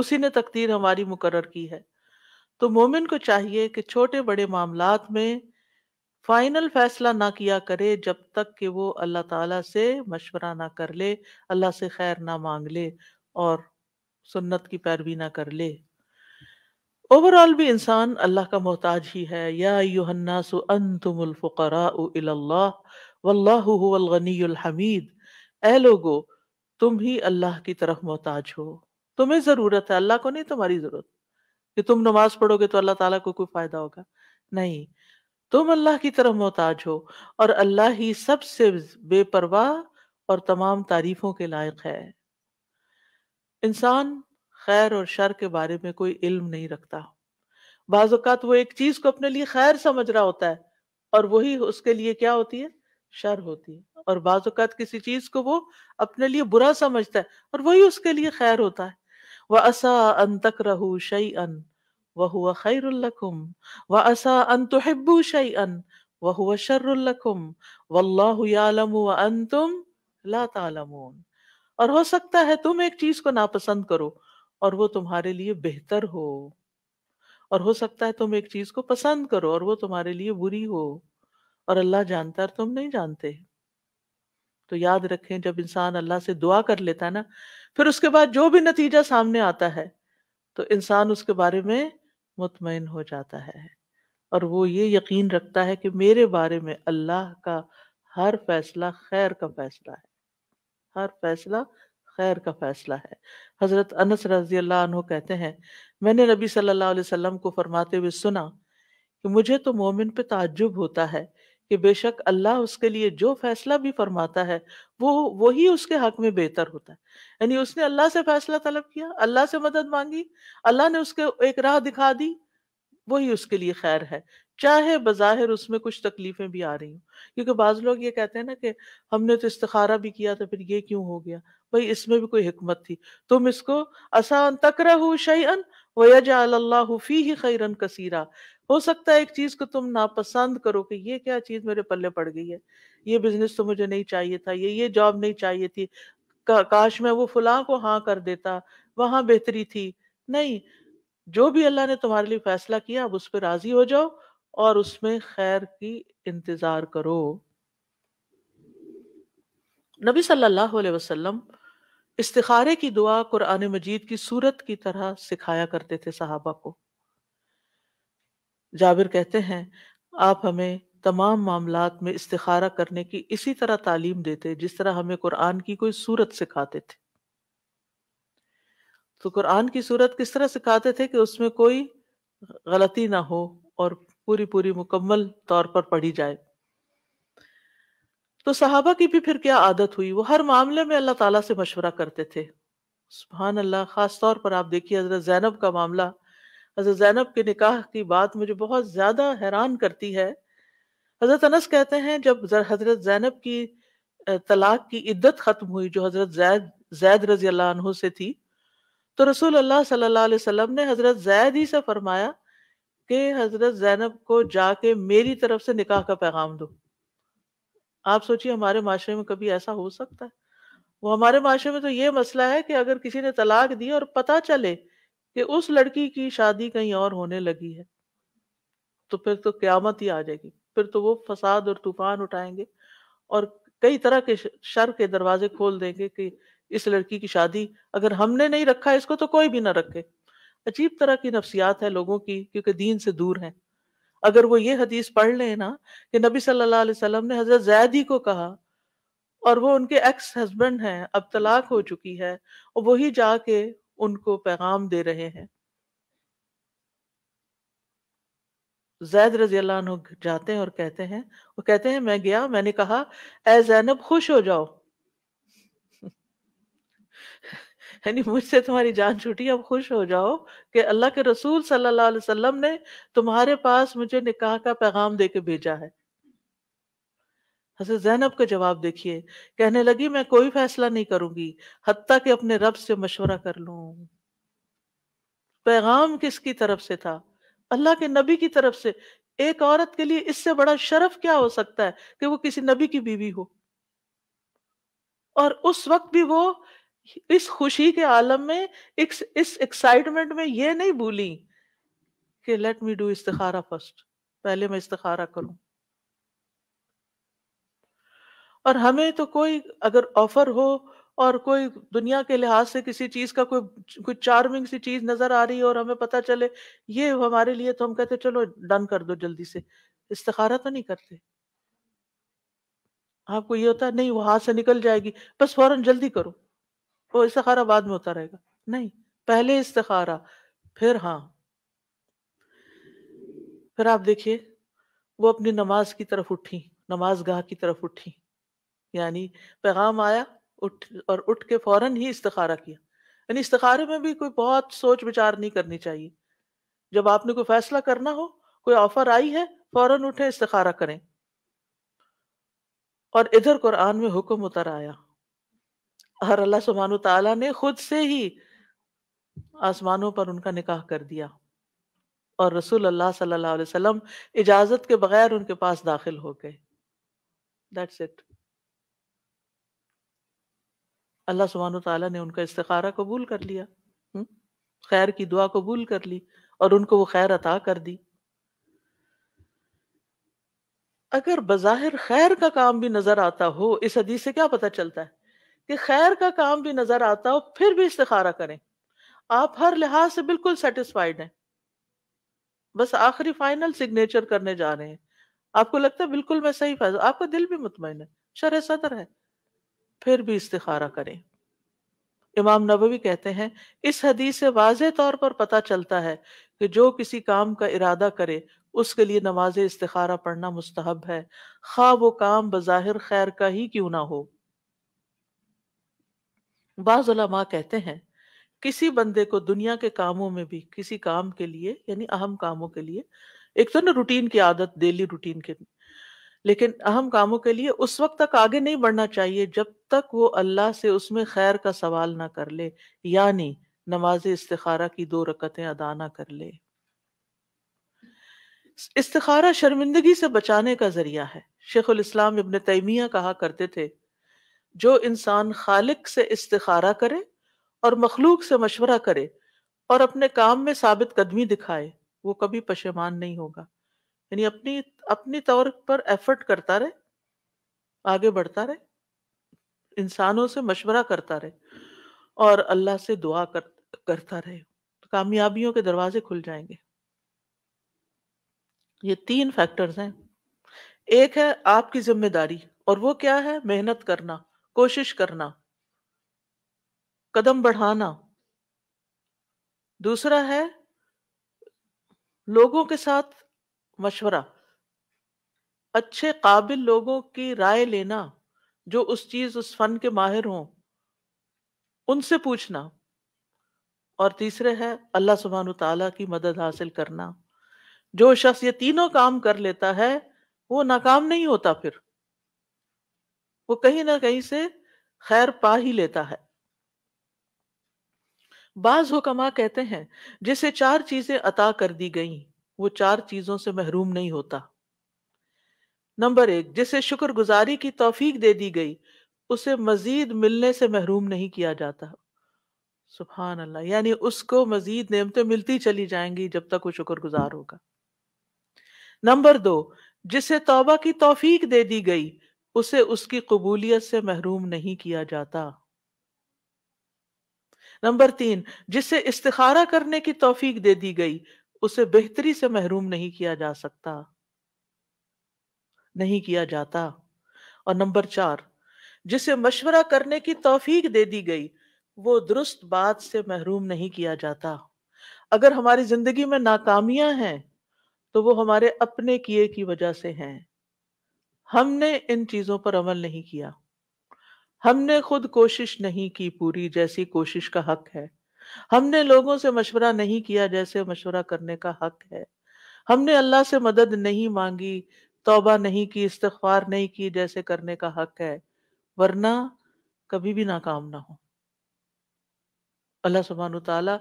उसी ने तकदीर हमारी मुकर की है तो मोमिन को चाहिए कि छोटे बड़े मामला में फाइनल फैसला ना किया करे जब तक कि वो अल्लाह ताला से मशवरा ना कर ले अल्लाह से खैर ना मांग ले और सुन्नत की पैरवी ना कर ले ओवरऑल भी इंसान अल्लाह का मोहताज ही है या युहन्नासु अंतुमुलफ़ुकरा ए लोगो तुम ही अल्लाह की तरफ मोहताज हो तुम्हें ज़रूरत है अल्लाह को नहीं तुम्हारी ज़रूरत कि तुम नमाज पढ़ोगे तो अल्लाह ताला को कोई फ़ायदा होगा नहीं तुम अल्लाह की तरफ मोहताज हो और अल्लाह ही सबसे बेपरवाह और तमाम तारीफों के लायक है इंसान खैर और शर के बारे में कोई इल्म नहीं रखता बाज़ात वो एक चीज को अपने लिए खैर समझ रहा होता है और वही उसके लिए क्या होती है शर होती है और बाज़त किसी चीज को वो अपने लिए बुरा समझता है और वही उसके लिए खैर होता है वह असा अन तक रहू शई अन वहुआ खैरकुम व असा अन तोहब्बू और हो सकता है तुम एक चीज को नापसंद करो और वो तुम्हारे लिए बेहतर हो और हो सकता है तुम एक चीज को पसंद करो और वो तुम्हारे लिए बुरी हो और अल्लाह जानता है तुम नहीं जानते तो याद रखें जब इंसान अल्लाह से दुआ कर लेता है ना फिर उसके बाद जो भी नतीजा सामने आता है तो इंसान उसके बारे में मुतमिन हो जाता है और वो ये यकीन रखता है कि मेरे बारे में अल्लाह का हर फैसला खैर का फैसला है हर फैसला खैर का फैसला है हज़रत अनस रजी अल्लाह कहते हैं मैंने नबी सल्लल्लाहु अलैहि वसल्लम को फरमाते हुए सुना कि मुझे तो मोमिन पे ताज्जुब होता है कि बेशक अल्लाह उसके लिए जो फैसला भी फरमाता है वो वही उसके हक में बेहतर होता है यानी उसने अल्लाह से फैसला तलब किया अल्लाह से मदद मांगी अल्लाह ने उसके एक राह दिखा दी वही उसके लिए खैर है चाहे बज़ाहिर उसमें कुछ तकलीफें भी आ रही हूँ क्योंकि बाज लोग ये कहते हैं ना कि हमने तो इस्तारा भी किया था तो फिर ये क्यों हो गया भाई इसमें भी कोई हिकमत थी तुम इसको असान तकरहू शयन खैरन कसीरा हो सकता है एक चीज को तुम नापसंद करो कि ये क्या चीज मेरे पल्ले पड़ गई है ये बिजनेस तो मुझे नहीं चाहिए था ये ये जॉब नहीं चाहिए थी का, काश मैं वो फुला को हाँ कर देता वहां बेहतरी थी नहीं जो भी अल्लाह ने तुम्हारे लिए फैसला किया अब उस पर राजी हो जाओ और उसमें खैर की इंतजार करो नबी सल्लल्लाहु अलैहि वसल्लम इस्तारे की दुआ कुरान मजीद की सूरत की तरह सिखाया करते थे सहाबा को जाविर कहते हैं आप हमें तमाम मामला में इस्तारा करने की इसी तरह तालीम देते जिस तरह हमें कुरान की कोई सूरत सिखाते थे तो कुरान की सूरत किस तरह सिखाते थे कि उसमें कोई गलती ना हो और पूरी पूरी मुकम्मल तौर पर पढ़ी जाए तो सहाबा की भी फिर क्या आदत हुई वो हर मामले में अल्लाह ताला से मशवरा करते थे सुबहान अल्लाह ख़ास तौर पर आप देखिए हज़रत ज़ैनब का मामला हज़रत ज़ैनब के निकाह की बात मुझे बहुत ज़्यादा हैरान करती है हज़रत अनस कहते हैं जब हज़रत ज़ैनब की तलाक की इद्दत ख़त्म हुई जो हज़रत जैद जैद रजी अल्लाह से थी तो रसूल अल्लाह सल्लल्लाहु अलैहि वसल्लम ने हज़रत जैद ही से फरमाया कि हज़रत ज़ैनब को जाके मेरी तरफ से निकाह का पैगाम दो आप सोचिए हमारे माशरे में कभी ऐसा हो सकता है वो हमारे माशरे में तो ये मसला है कि अगर किसी ने तलाक दी और पता चले कि उस लड़की की शादी कहीं और होने लगी है तो फिर तो क्यामत ही आ जाएगी फिर तो वो फसाद और तूफान उठाएंगे और कई तरह के शर के दरवाजे खोल देंगे कि इस लड़की की शादी अगर हमने नहीं रखा इसको तो कोई भी ना रखे अजीब तरह की नफ्सियात है लोगों की क्योंकि दीन से दूर है अगर वो ये हदीस पढ़ लें ना कि नबी सल्लल्लाहु अलैहि वसल्लम ने हजरत जैदी को कहा और वो उनके एक्स हस्बैंड हैं अब तलाक हो चुकी है और वही जाके उनको पैगाम दे रहे हैं जैद रजी अल्लाह जाते हैं और कहते हैं वो कहते हैं मैं गया मैंने कहा ए जैनब खुश हो जाओ यानी मुझसे तुम्हारी जान छूटी अब खुश हो जाओ कि अल्लाह के रसूल सल्लल्लाहु अलैहि वसल्लम ने तुम्हारे पास मुझे निकाह का पैगाम दे के भेजा है हजरत जैनब का जवाब देखिए कहने लगी मैं कोई फैसला नहीं करूंगी हती कि अपने रब से मशवरा कर लू पैगाम किसकी तरफ से था अल्लाह के नबी की तरफ से एक औरत के लिए इससे बड़ा शरफ क्या हो सकता है कि वो किसी नबी की बीवी हो और उस वक्त भी वो इस खुशी के आलम में इस इस एक्साइटमेंट में ये नहीं भूली कि लेट मी डू इस्तारा फर्स्ट पहले मैं इस्तखारा करूं और हमें तो कोई अगर ऑफर हो और कोई दुनिया के लिहाज से किसी चीज का कोई कोई चार्मिंग सी चीज नजर आ रही है और हमें पता चले ये हमारे लिए तो हम कहते चलो डन कर दो जल्दी से इस्तारा तो नहीं करते आपको ये होता है नहीं वो हाथ से निकल जाएगी बस फौरन जल्दी करो वो इस्तारा बाद में होता रहेगा नहीं पहले इस्तारा फिर हाँ फिर आप देखिए वो अपनी नमाज की तरफ उठी नमाज गाह की तरफ उठी यानी पैगाम आया उठ और उठ के फौरन ही इस्तखारा किया यानी इस्तखारे में भी कोई बहुत सोच विचार नहीं करनी चाहिए जब आपने कोई फैसला करना हो कोई ऑफर आई है फौरन उठे इस्तखारा करें और इधर कुरान में हुक्म उतर आया और अल्लाह सुबहान तला ने खुद से ही आसमानों पर उनका निकाह कर दिया और रसूल अल्लाह सल्लल्लाहु अलैहि वसल्लम इजाजत के बगैर उनके पास दाखिल हो गए अल्लाह सुबहान तला ने उनका इस्तारा कबूल कर लिया हम्म? खैर की दुआ कबूल कर ली और उनको वो खैर अता कर दी अगर बज़ाहिर खैर का काम भी नजर आता हो इस हदीस से क्या पता चलता है कि खैर का काम भी नजर आता हो फिर भी इस्तारा करें आप हर लिहाज से बिल्कुल सेटिस्फाइड हैं बस आखिरी फाइनल सिग्नेचर करने जा रहे हैं आपको लगता है बिल्कुल मैं सही फैसला आपका दिल भी मुतमिन है शर सदर है फिर भी इस्तारा करें इमाम नबवी कहते हैं इस हदीस से वाज तौर पर पता चलता है कि जो किसी काम का इरादा करे उसके लिए नमाज इस्तारा पढ़ना मुस्तहब है खा वो काम बज़ाहिर खैर का ही क्यों ना हो बाज़ुलमा कहते हैं किसी बंदे को दुनिया के कामों में भी किसी काम के लिए यानी अहम कामों के लिए एक तो ना रूटीन की आदत डेली रूटीन के लेकिन अहम कामों के लिए उस वक्त तक आगे नहीं बढ़ना चाहिए जब तक वो अल्लाह से उसमें खैर का सवाल ना कर ले यानी नमाज इस्तारा की दो रकतें अदा ना कर ले इस्तारा शर्मिंदगी से बचाने का जरिया है उल इस्लाम इबन तैमिया कहा करते थे जो इंसान खालिक से इस्तारा करे और मखलूक से मशवरा करे और अपने काम में साबित कदमी दिखाए वो कभी पशेमान नहीं होगा यानी अपनी अपनी तौर पर एफर्ट करता रहे आगे बढ़ता रहे इंसानों से मशवरा करता रहे और अल्लाह से दुआ कर, करता रहे तो कामयाबियों के दरवाजे खुल जाएंगे ये तीन फैक्टर्स हैं एक है आपकी जिम्मेदारी और वो क्या है मेहनत करना कोशिश करना कदम बढ़ाना दूसरा है लोगों के साथ मशवरा अच्छे काबिल लोगों की राय लेना जो उस चीज उस फन के माहिर हों उनसे पूछना और तीसरे है अल्लाह सुबहान तला की मदद हासिल करना जो शख्स ये तीनों काम कर लेता है वो नाकाम नहीं होता फिर वो कहीं ना कहीं से खैर पा ही लेता है बाज हुकमा कहते हैं जिसे चार चीजें अता कर दी गई वो चार चीजों से महरूम नहीं होता नंबर एक जिसे शुक्रगुजारी की तोफीक दे दी गई उसे मजीद मिलने से महरूम नहीं किया जाता सुबहान अल्लाह यानी उसको मजीद नेमतें मिलती चली जाएंगी जब तक वो शुक्रगुजार होगा नंबर दो जिसे तौबा की तोफीक दे दी गई उसे उसकी कबूलियत से महरूम नहीं किया जाता नंबर तीन जिसे इस्तारा करने की तोफीक दे दी गई उसे बेहतरी से महरूम नहीं किया जा सकता नहीं किया जाता और नंबर चार जिसे मशवरा करने की तोफीक दे दी गई वो दुरुस्त बात से महरूम नहीं किया जाता अगर हमारी जिंदगी में नाकामियां हैं तो वो हमारे अपने किए की वजह से हैं हमने इन चीजों पर अमल नहीं किया हमने खुद कोशिश नहीं की पूरी जैसी कोशिश का हक है हमने लोगों से मशवरा नहीं किया जैसे मशवरा करने का हक है हमने अल्लाह से मदद नहीं मांगी तौबा नहीं की इस्तार नहीं की जैसे करने का हक है वरना कभी भी नाकाम ना हो अल्लाह सुबहान तला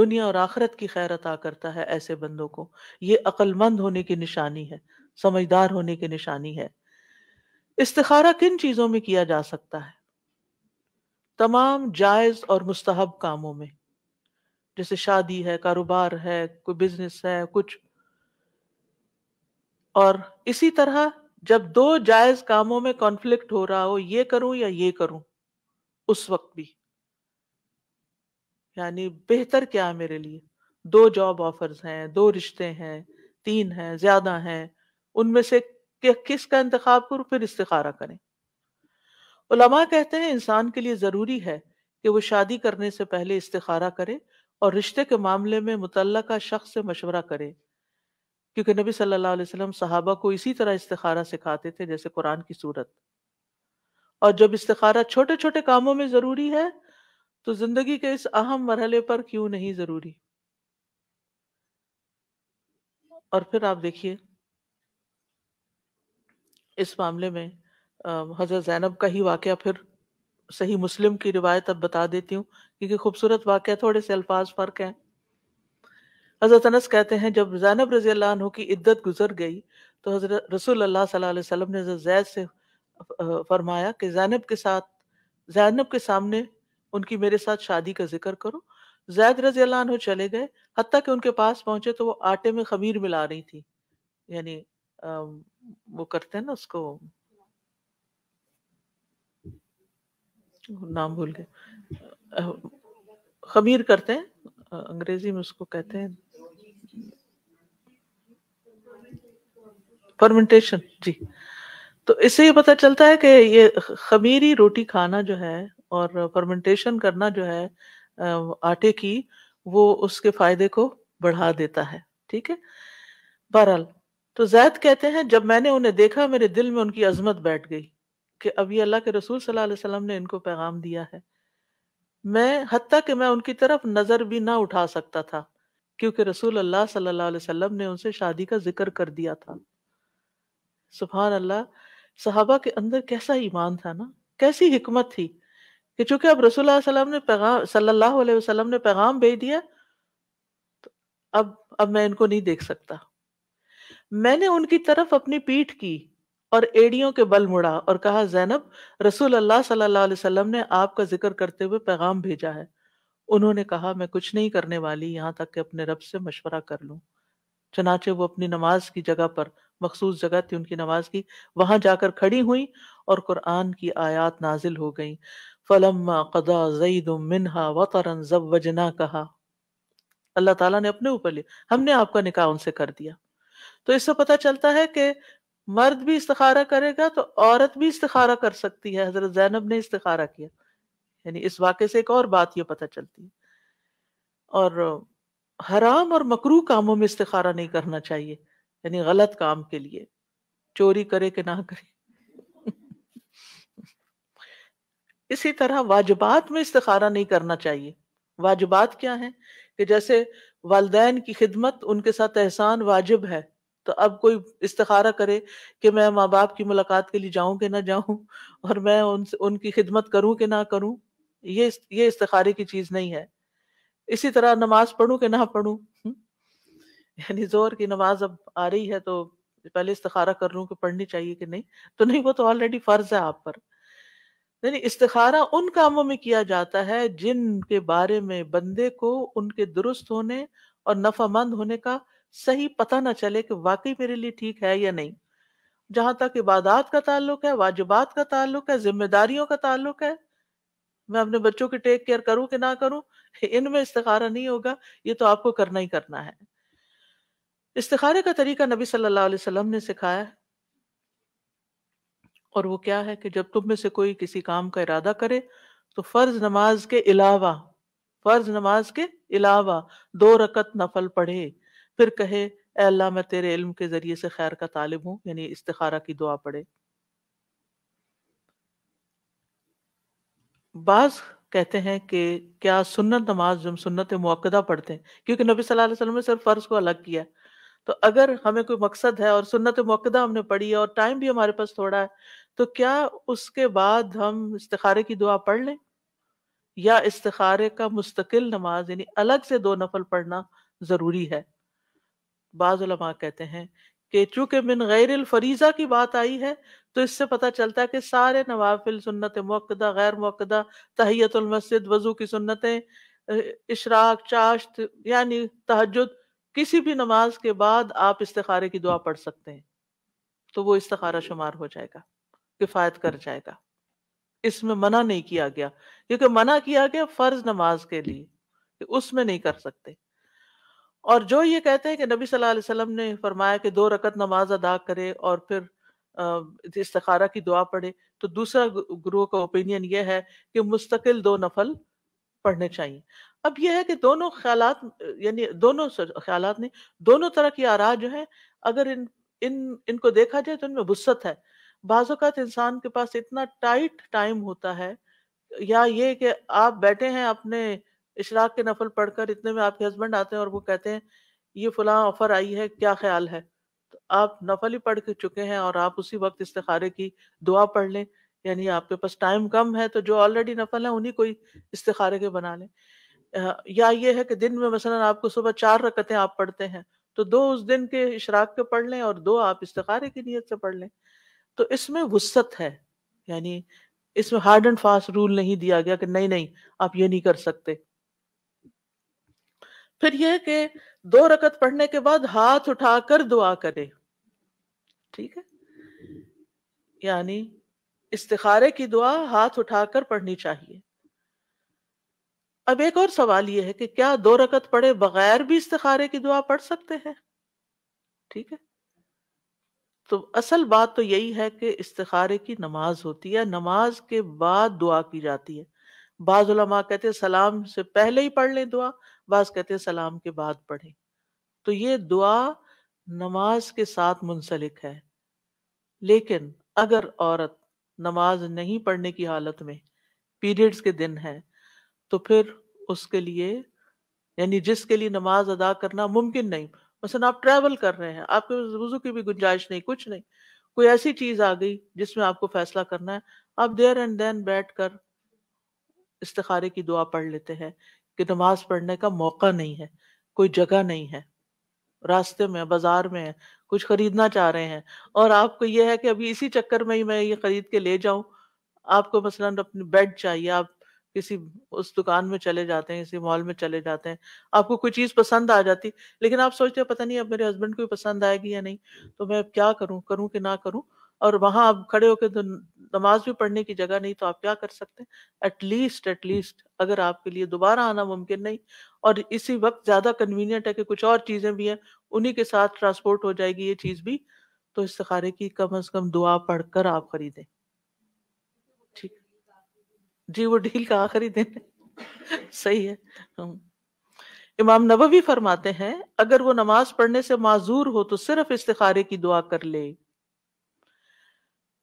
दुनिया और आखरत की खैर अता करता है ऐसे बंदों को ये अक्लमंद होने की निशानी है समझदार होने की निशानी है इस्तारा किन चीजों में किया जा सकता है तमाम जायज और मुस्तहब कामों में जैसे शादी है कारोबार है कोई बिजनेस है कुछ और इसी तरह जब दो जायज कामों में कॉन्फ्लिक्ट हो रहा हो ये करूं या ये करूं उस वक्त भी यानी बेहतर क्या है मेरे लिए दो जॉब ऑफर्स हैं दो रिश्ते हैं तीन हैं ज्यादा हैं उनमें से कि का इंतखाब करूँ फिर इस्तारा करें उलमा कहते हैं इंसान के लिए ज़रूरी है कि वो शादी करने से पहले इस्तारा करे और रिश्ते के मामले में मुतल शख्स से मशवरा करे क्योंकि नबी सल्लल्लाहु अलैहि वसल्लम सहाबा को इसी तरह इस्तारा सिखाते थे जैसे कुरान की सूरत और जब इस्तारा छोटे छोटे कामों में ज़रूरी है तो ज़िंदगी के इस अहम मरहले पर क्यों नहीं ज़रूरी और फिर आप देखिए इस मामले में हज़रत ज़ैनब का ही वाक़ फिर सही मुस्लिम की रिवायत अब बता देती हूँ क्योंकि खूबसूरत वाक़ थोड़े से अल्फाज फ़र्क हैं हज़रत अनस कहते हैं जब जैनब रजी अल्लाह की इद्दत गुजर गई तो हज़रत रसूल अल्लाह सल्लल्लाहु अलैहि वसल्लम ने जैद से फरमाया कि जैनब के साथ जैनब के सामने उनकी मेरे साथ शादी का जिक्र करो जैद रजी अल्लाह चले गए हती कि उनके पास पहुंचे तो वो आटे में खमीर मिला रही थी यानी वो करते हैं ना उसको नाम भूल गए खमीर करते हैं अंग्रेजी में उसको कहते हैं फर्मेंटेशन जी तो इससे ये पता चलता है कि ये खमीरी रोटी खाना जो है और फर्मेंटेशन करना जो है आटे की वो उसके फायदे को बढ़ा देता है ठीक है बहरहाल तो जैद कहते हैं जब मैंने उन्हें देखा मेरे दिल में उनकी अजमत बैठ गई कि अब ये अल्लाह के रसूल सल्लल्लाहु अलैहि वसल्लम ने इनको पैगाम दिया है मैं हती कि मैं उनकी तरफ नज़र भी ना उठा सकता था क्योंकि रसूल अल्लाह सल्लल्लाहु अलैहि वसल्लम ने उनसे शादी का जिक्र कर दिया था सुबहान अल्लाह सहाबा के अंदर कैसा ईमान था ना कैसी हिकमत थी कि चूंकि अब रसूल ने पैगाम सल्लल्लाहु अलैहि वसल्लम ने पैगाम भेज दिया तो अब अब मैं इनको नहीं देख सकता मैंने उनकी तरफ अपनी पीठ की और एड़ियों के बल मुड़ा और कहा जैनब रसूल अल्लाह सल्लल्लाहु अलैहि वसल्लम ने आपका जिक्र करते हुए पैगाम भेजा है उन्होंने कहा मैं कुछ नहीं करने वाली यहाँ तक कि अपने रब से मशवरा कर लूँ चनाचे वो अपनी नमाज की जगह पर मखसूस जगह थी उनकी नमाज की वहां जाकर खड़ी हुई और कुरान की आयात नाजिल हो गई फलम्मा कदा जईद मिनहा वतरन जब वजना कहा अल्लाह ताला ने अपने ऊपर लिया हमने आपका निकाह उनसे कर दिया तो इससे पता चलता है कि मर्द भी इस्तारा करेगा तो औरत भी इस्तारा कर सकती है हजरत जैनब ने इस्तखारा किया यानी इस वाक्य से एक और बात यह पता चलती है और हराम और मकरू कामों में इस्तारा नहीं करना चाहिए यानी गलत काम के लिए चोरी करे कि ना करे इसी तरह वाजबात में इस्तखारा नहीं करना चाहिए वाजबात क्या है कि जैसे वालदेन की खिदमत उनके साथ एहसान वाजिब है तो अब कोई इस्तारा करे कि मैं माँ बाप की मुलाकात के लिए जाऊं कि ना जाऊं और मैं उन उनकी खिदमत करूं कि ना करूं ये ये इस्तारे की चीज नहीं है इसी तरह नमाज पढ़ूं कि ना पढ़ूं यानी जोर की नमाज अब आ रही है तो पहले इस्तारा कर लूँ कि पढ़नी चाहिए कि नहीं तो नहीं वो तो ऑलरेडी फर्ज है आप पर यानी इस्तारा उन कामों में किया जाता है जिनके बारे में बंदे को उनके दुरुस्त होने और नफामंद होने का सही पता ना चले कि वाकई मेरे लिए ठीक है या नहीं जहां तक इबादात का ताल्लुक है वाजिबात का ताल्लुक है जिम्मेदारियों का ताल्लुक है मैं अपने बच्चों की टेक केयर करूं कि ना करूं इनमें इस्तारा नहीं होगा ये तो आपको करना ही करना है इस्तारे का तरीका नबी सल्लल्लाहु अलैहि वसल्लम ने सिखाया और वो क्या है कि जब तुम में से कोई किसी काम का इरादा करे तो फर्ज नमाज के अलावा फर्ज नमाज के अलावा दो रकत नफल पढ़े फिर कहे अल्लाह मैं तेरे इल्म के जरिए से खैर का तालिब हूँ यानी इस्तारा की दुआ पढ़े बाज कहते हैं कि क्या सुन्नत नमाज जो सुन्नत मौकदा पढ़ते हैं क्योंकि नबी सल्लल्लाहु अलैहि वसल्लम ने सिर्फ फ़र्ज़ को अलग किया तो अगर हमें कोई मकसद है और सुन्नत मौकदा हमने पढ़ी है और टाइम भी हमारे पास थोड़ा है तो क्या उसके बाद हम इस्तारे की दुआ पढ़ लें या इस्तारे का मुस्तकिल नमाज यानी अलग से दो नफल पढ़ना ज़रूरी है बाज़ा कहते हैं कि चूंकि मिन गैर फरीज़ा की बात आई है तो इससे पता चलता है कि सारे नवाफिल सुन्नत मौकदा गैर मौकदा मस्जिद वज़ू की सुन्नतें इशराक चाश्त यानी तहजद किसी भी नमाज के बाद आप इस्तारे की दुआ पढ़ सकते हैं तो वो इस्तारा शुमार हो जाएगा किफ़ायत कर जाएगा इसमें मना नहीं किया गया क्योंकि मना किया गया फ़र्ज नमाज के लिए उसमें नहीं कर सकते और जो ये कहते हैं कि नबी सल्लल्लाहु अलैहि वसल्लम ने फरमाया कि दो रकत नमाज अदा करे और फिर इस्तखारा की दुआ पढ़े तो दूसरा गुरु का ओपिनियन ये है कि मुस्तकिल दो नफल पढ़ने चाहिए अब यह है कि दोनों ख्याल यानी दोनों ख्याल ने दोनों तरह की आरा जो है अगर इन इन इनको देखा जाए तो इनमें वसत है बाजत इंसान के पास इतना टाइट टाइम होता है या ये कि आप बैठे हैं अपने इशराक के नफल पढ़कर इतने में आपके हस्बैंड आते हैं और वो कहते हैं ये फलां ऑफर आई है क्या ख्याल है तो आप नफल ही पढ़ के चुके हैं और आप उसी वक्त इस्तारे की दुआ पढ़ लें यानी आपके पास टाइम कम है तो जो ऑलरेडी नफल है उन्हीं कोई इस्तारे के बना लें या ये है कि दिन में मसलन आपको सुबह चार रकतें आप पढ़ते हैं तो दो उस दिन के इशराक के पढ़ लें और दो आप इस्तारे की नीयत से पढ़ लें तो इसमें वसत है यानी इसमें हार्ड एंड फास्ट रूल नहीं दिया गया कि नहीं नहीं आप ये नहीं कर सकते फिर यह कि दो रकत पढ़ने के बाद हाथ उठाकर दुआ करे ठीक है यानी इस्तिखारे की दुआ हाथ उठाकर पढ़नी चाहिए अब एक और सवाल यह है कि क्या दो रकत पढ़े बगैर भी इस्तिखारे की दुआ पढ़ सकते हैं ठीक है तो असल बात तो यही है कि इस्तारे की नमाज होती है नमाज के बाद दुआ की जाती है बाज़ कहते हैं सलाम से पहले ही पढ़ लें दुआ बास कहते हैं सलाम के बाद पढ़ें तो ये दुआ नमाज के साथ मुंसलिक है लेकिन अगर औरत नमाज नहीं पढ़ने की हालत में पीरियड्स के दिन है तो फिर उसके लिए यानी जिसके लिए नमाज अदा करना मुमकिन नहीं मसलन आप ट्रैवल कर रहे हैं आपके वजू की भी गुंजाइश नहीं कुछ नहीं कोई ऐसी चीज आ गई जिसमें आपको फैसला करना है आप देर एंड देन बैठ कर इस्तारे की दुआ पढ़ लेते हैं कि नमाज पढ़ने का मौका नहीं है कोई जगह नहीं है रास्ते में बाजार में कुछ खरीदना चाह रहे हैं और आपको यह है कि अभी इसी चक्कर में ही मैं ये खरीद के ले जाऊं आपको मसलन अपनी बेड चाहिए आप किसी उस दुकान में चले जाते हैं किसी मॉल में चले जाते हैं आपको कोई चीज़ पसंद आ जाती लेकिन आप सोचते हैं पता नहीं अब मेरे हस्बैंड को पसंद आएगी या नहीं तो मैं अब क्या करूं करूं कि ना करूं और वहां आप खड़े होकर तो नमाज भी पढ़ने की जगह नहीं तो आप क्या कर सकते हैं एटलीस्ट एटलीस्ट अगर आपके लिए दोबारा आना मुमकिन नहीं और इसी वक्त ज़्यादा कन्वीनियंट है कि कुछ और चीज़ें भी हैं उन्हीं के साथ ट्रांसपोर्ट हो जाएगी ये चीज़ भी तो इस्तारे की कम अज़ कम दुआ पढ़कर आप खरीदें ठीक जी वो डील का आखिरी दिन सही है इमाम नबवी फरमाते हैं अगर वो नमाज पढ़ने से माजूर हो तो सिर्फ इस्तारे की दुआ कर ले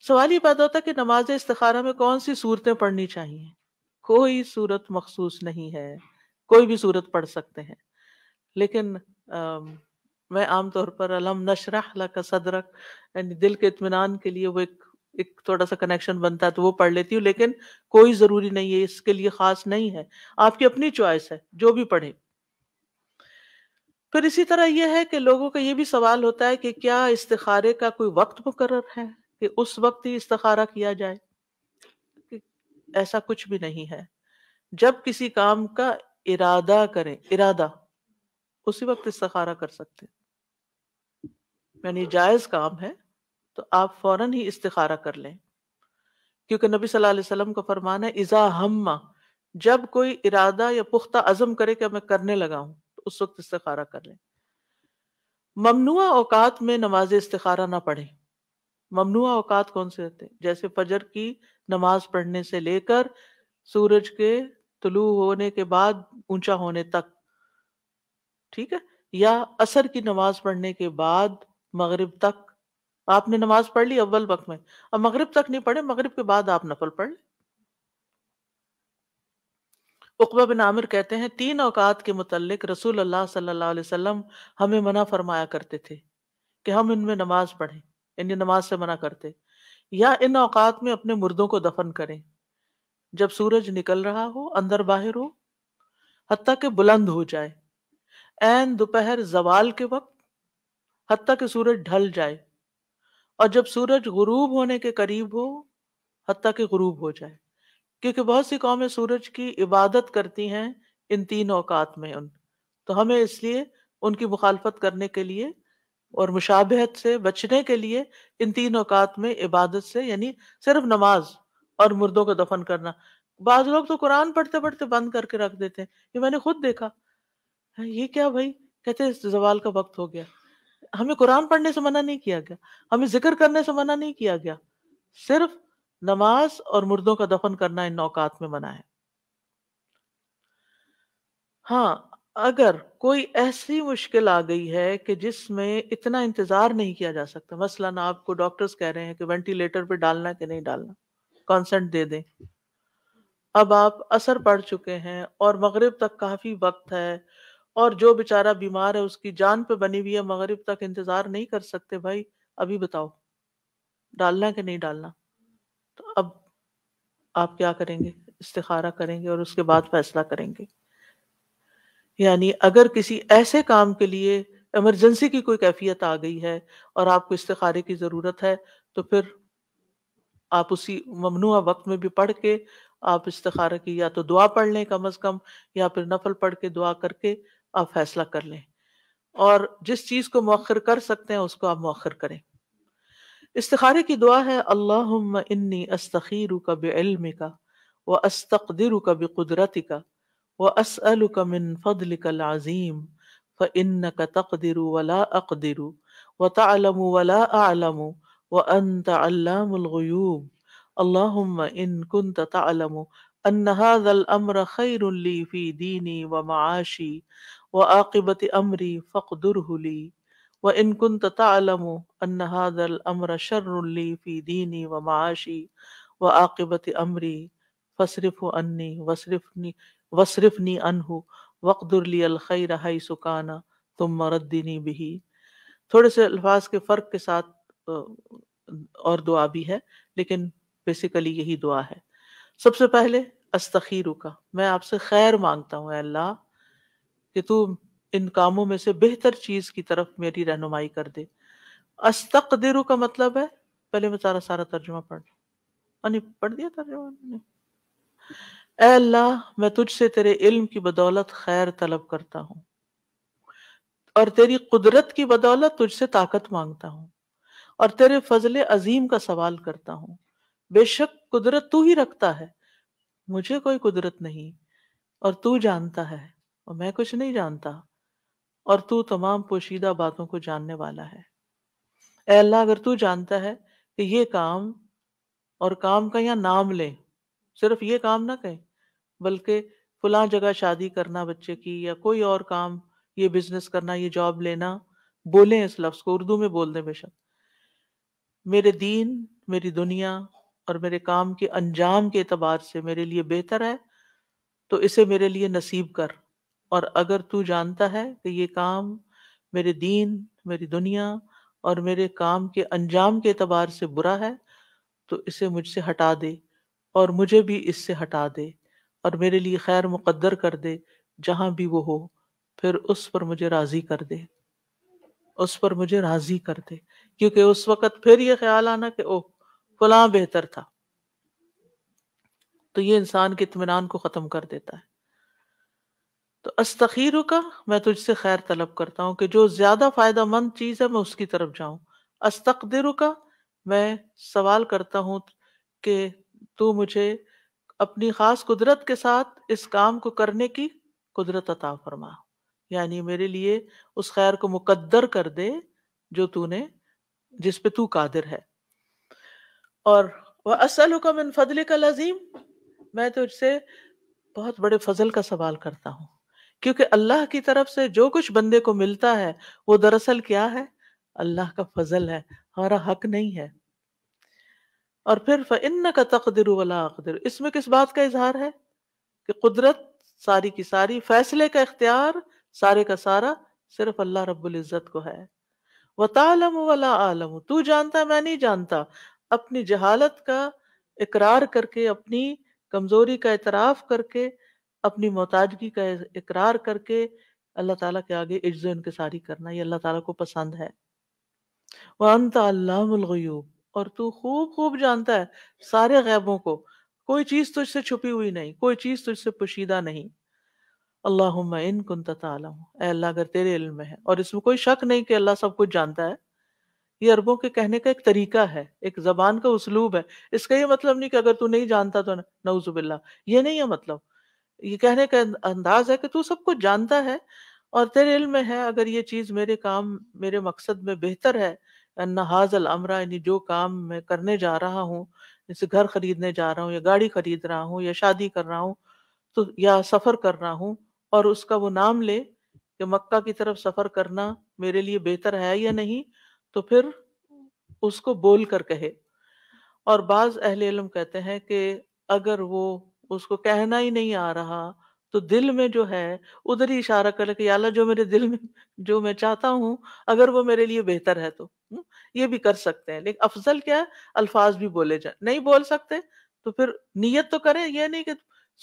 सवाल ये पैदा होता है कि नमाज इस्तारा में कौन सी सूरतें पढ़नी चाहिए कोई सूरत मखसूस नहीं है कोई भी सूरत पढ़ सकते हैं लेकिन आ, मैं आमतौर पर अलम नशरह लका सदरक यानी दिल के इतमान के लिए वो एक एक थोड़ा सा कनेक्शन बनता है तो वो पढ़ लेती हूँ लेकिन कोई ज़रूरी नहीं है इसके लिए ख़ास नहीं है आपकी अपनी चॉइस है जो भी पढ़े फिर इसी तरह यह है कि लोगों का ये भी सवाल होता है कि क्या इस्तारे का कोई वक्त मुकर है कि उस वक्त ही इस्तखारा किया जाए ऐसा कुछ भी नहीं है जब किसी काम का इरादा करें इरादा उसी वक्त इस्तखारा कर सकते यानी जायज काम है तो आप फौरन ही इस्तखारा कर लें क्योंकि नबी सल्लल्लाहु अलैहि वसल्लम का फरमान है इजा हम जब कोई इरादा या पुख्ता अजम करे कि मैं करने लगा हूं तो उस वक्त इस्तखारा कर लें ममनुआ औकात में नमाज इस्तखारा ना पढ़ें ममनुआ औकात कौन से होते हैं जैसे फजर की नमाज पढ़ने से लेकर सूरज के तुलू होने के बाद ऊंचा होने तक ठीक है या असर की नमाज पढ़ने के बाद मगरिब तक आपने नमाज पढ़ ली अव्वल वक्त में अब मगरिब तक नहीं पढ़े मगरिब के बाद आप नफल पढ़ लें उकबा बिन आमिर कहते हैं तीन औकात के मुतलक रसूल अल्लाह सल्लल्लाहु अलैहि वसल्लम हमें मना फरमाया करते थे कि हम इनमें नमाज पढ़ें यानी नमाज से मना करते या इन औकात में अपने मुर्दों को दफन करें जब सूरज निकल रहा हो अंदर बाहर हो हती के बुलंद हो जाए एन दोपहर जवाल के वक्त हती के सूरज ढल जाए और जब सूरज गुरूब होने के करीब हो हती के गुरूब हो जाए क्योंकि बहुत सी कौमें सूरज की इबादत करती हैं इन तीन औकात में उन तो हमें इसलिए उनकी मुखालफत करने के लिए और मुशाबहत से बचने के लिए इन तीन औकात में इबादत से यानी सिर्फ नमाज और मुर्दों को दफन करना बाज लोग तो कुरान पढ़ते पढ़ते बंद करके रख देते हैं ये मैंने खुद देखा हाँ, ये क्या भाई कहते हैं जवाल का वक्त हो गया हमें कुरान पढ़ने से मना नहीं किया गया हमें जिक्र करने से मना नहीं किया गया सिर्फ नमाज और मुर्दों का दफन करना इन नौकात में मना है हाँ अगर कोई ऐसी मुश्किल आ गई है कि जिसमें इतना इंतजार नहीं किया जा सकता मसलन आपको डॉक्टर्स कह रहे हैं कि वेंटिलेटर पे डालना कि नहीं डालना कंसेंट दे दें अब आप असर पड़ चुके हैं और मगरिब तक काफ़ी वक्त है और जो बेचारा बीमार है उसकी जान पे बनी हुई है मगरिब तक इंतज़ार नहीं कर सकते भाई अभी बताओ डालना कि नहीं डालना तो अब आप क्या करेंगे इस्तारा करेंगे और उसके बाद फैसला करेंगे यानी अगर किसी ऐसे काम के लिए इमरजेंसी की कोई कैफियत आ गई है और आपको इस्तारे की ज़रूरत है तो फिर आप उसी ममनुआ वक्त में भी पढ़ के आप इस्तारा की या तो दुआ पढ़ लें कम अज़ कम या फिर नफल पढ़ के दुआ करके आप फैसला कर लें और जिस चीज़ को मौखर कर सकते हैं उसको आप मौखर करें इस्तारे की दुआ है अल्लाह इन्नी अस्तर का बेलम का व का बेकुदरती का واسالك من فضلك العظيم فانك تقدر ولا اقدر وتعلم ولا اعلم وانت علام الغيوب اللهم ان كنت تعلم ان هذا الامر خير لي في ديني ومعاشي وعاقبه امري فاقدره لي وان كنت تعلم ان هذا الامر شر لي في ديني ومعاشي وعاقبه امري فاصرفه عني واصرفني वसरफनी अनहू वक़दुरली अलखैर हई सुकाना तुम मरदनी बिही थोड़े से अल्फाज के फ़र्क के साथ और दुआ भी है लेकिन बेसिकली यही दुआ है सबसे पहले अस्तखीर का मैं आपसे खैर मांगता हूँ अल्लाह कि तू इन कामों में से बेहतर चीज़ की तरफ मेरी रहनुमाई कर दे अस्तकदिर का मतलब है पहले मैं सारा सारा तर्जुमा पढ़ यानी पढ़ दिया तर्जुमा अल्लाह मैं तुझसे तेरे इल्म की बदौलत खैर तलब करता हूँ और तेरी कुदरत की बदौलत तुझसे ताकत मांगता हूँ और तेरे फजल अजीम का सवाल करता हूँ बेशक कुदरत तू ही रखता है मुझे कोई कुदरत नहीं और तू जानता है और मैं कुछ नहीं जानता और तू तमाम पोशीदा बातों को जानने वाला है अल्लाह अगर तू जानता है कि ये काम और काम का यहाँ नाम लें सिर्फ ये काम ना कहें बल्कि फलां जगह शादी करना बच्चे की या कोई और काम ये बिजनेस करना ये जॉब लेना बोलें इस लफ्ज़ को उर्दू में बोल दें बेशक मेरे दीन मेरी दुनिया और मेरे काम के अंजाम के अतबार से मेरे लिए बेहतर है तो इसे मेरे लिए नसीब कर और अगर तू जानता है कि ये काम मेरे दीन मेरी दुनिया और मेरे काम के अंजाम के अतबार से बुरा है तो इसे मुझसे हटा दे और मुझे भी इससे हटा दे और मेरे लिए खैर मुकद्दर कर दे जहां भी वो हो फिर उस पर मुझे राज़ी कर दे उस पर मुझे राज़ी कर दे क्योंकि उस वक़्त फिर ये ख्याल आना कि ओह फलां बेहतर था तो ये इंसान के इतमान को ख़त्म कर देता है तो अस्तखीर का मैं तुझसे खैर तलब करता हूँ कि जो ज़्यादा फ़ायदा मंद चीज़ है मैं उसकी तरफ जाऊं अस्तकदर का मैं सवाल करता हूँ कि तू मुझे अपनी खास कुदरत के साथ इस काम को करने की कुदरत अता फरमा यानी मेरे लिए उस खैर को मुकद्दर कर दे जो तूने जिस पे तू कादिर है और वह असल हुक्म फजल का लजीम मैं तुझसे बहुत बड़े फजल का सवाल करता हूँ क्योंकि अल्लाह की तरफ से जो कुछ बंदे को मिलता है वो दरअसल क्या है अल्लाह का फजल है हमारा हक नहीं है और फिर फिन का तकदिर वाला अकदर इसमें किस बात का इजहार है कि कुदरत सारी की सारी फैसले का इख्तियार सारे का सारा सिर्फ अल्लाह रब्बुल इज़्ज़त को है वतालम वाला आलम तू जानता मैं नहीं जानता अपनी जहालत का इकरार करके अपनी कमज़ोरी का इतराफ़ करके अपनी मोहताजगी का इकरार करके अल्लाह ताला के आगे इज्जो इनकसारी करना ये अल्लाह ताला को पसंद है वह अंत अल्लाह और तू खूब खूब जानता है सारे गैबों को कोई चीज तुझसे छुपी हुई नहीं कोई चीज तुझसे पुशीदा नहीं अल्लाह इन कुन अल्लाह अगर तेरे इल्म में है और इसमें कोई शक नहीं कि अल्लाह सब कुछ जानता है ये अरबों के कहने का एक तरीका है एक जबान का उसलूब है इसका ये मतलब नहीं कि अगर तू नहीं जानता तो नवजुबिल्ला ये नहीं है मतलब ये कहने का अंदाज है कि तू सब कुछ जानता है और तेरे इल्म में है अगर ये चीज मेरे काम मेरे मकसद में बेहतर है अन्ना हाजल अमरा यानी जो काम मैं करने जा रहा हूँ जैसे घर खरीदने जा रहा हूँ या गाड़ी खरीद रहा हूँ या शादी कर रहा हूँ तो या सफ़र कर रहा हूँ और उसका वो नाम ले कि मक्का की तरफ सफ़र करना मेरे लिए बेहतर है या नहीं तो फिर उसको बोल कर कहे और बाज़ अहल कहते हैं कि अगर वो उसको कहना ही नहीं आ रहा तो दिल में जो है उधर ही इशारा कर कि अल्लाह जो मेरे दिल में जो मैं चाहता हूँ अगर वो मेरे लिए बेहतर है तो हम्म, ये भी कर सकते हैं लेकिन अफजल क्या है अल्फाज भी बोले जाए नहीं बोल सकते तो फिर नीयत तो करें यह नहीं कि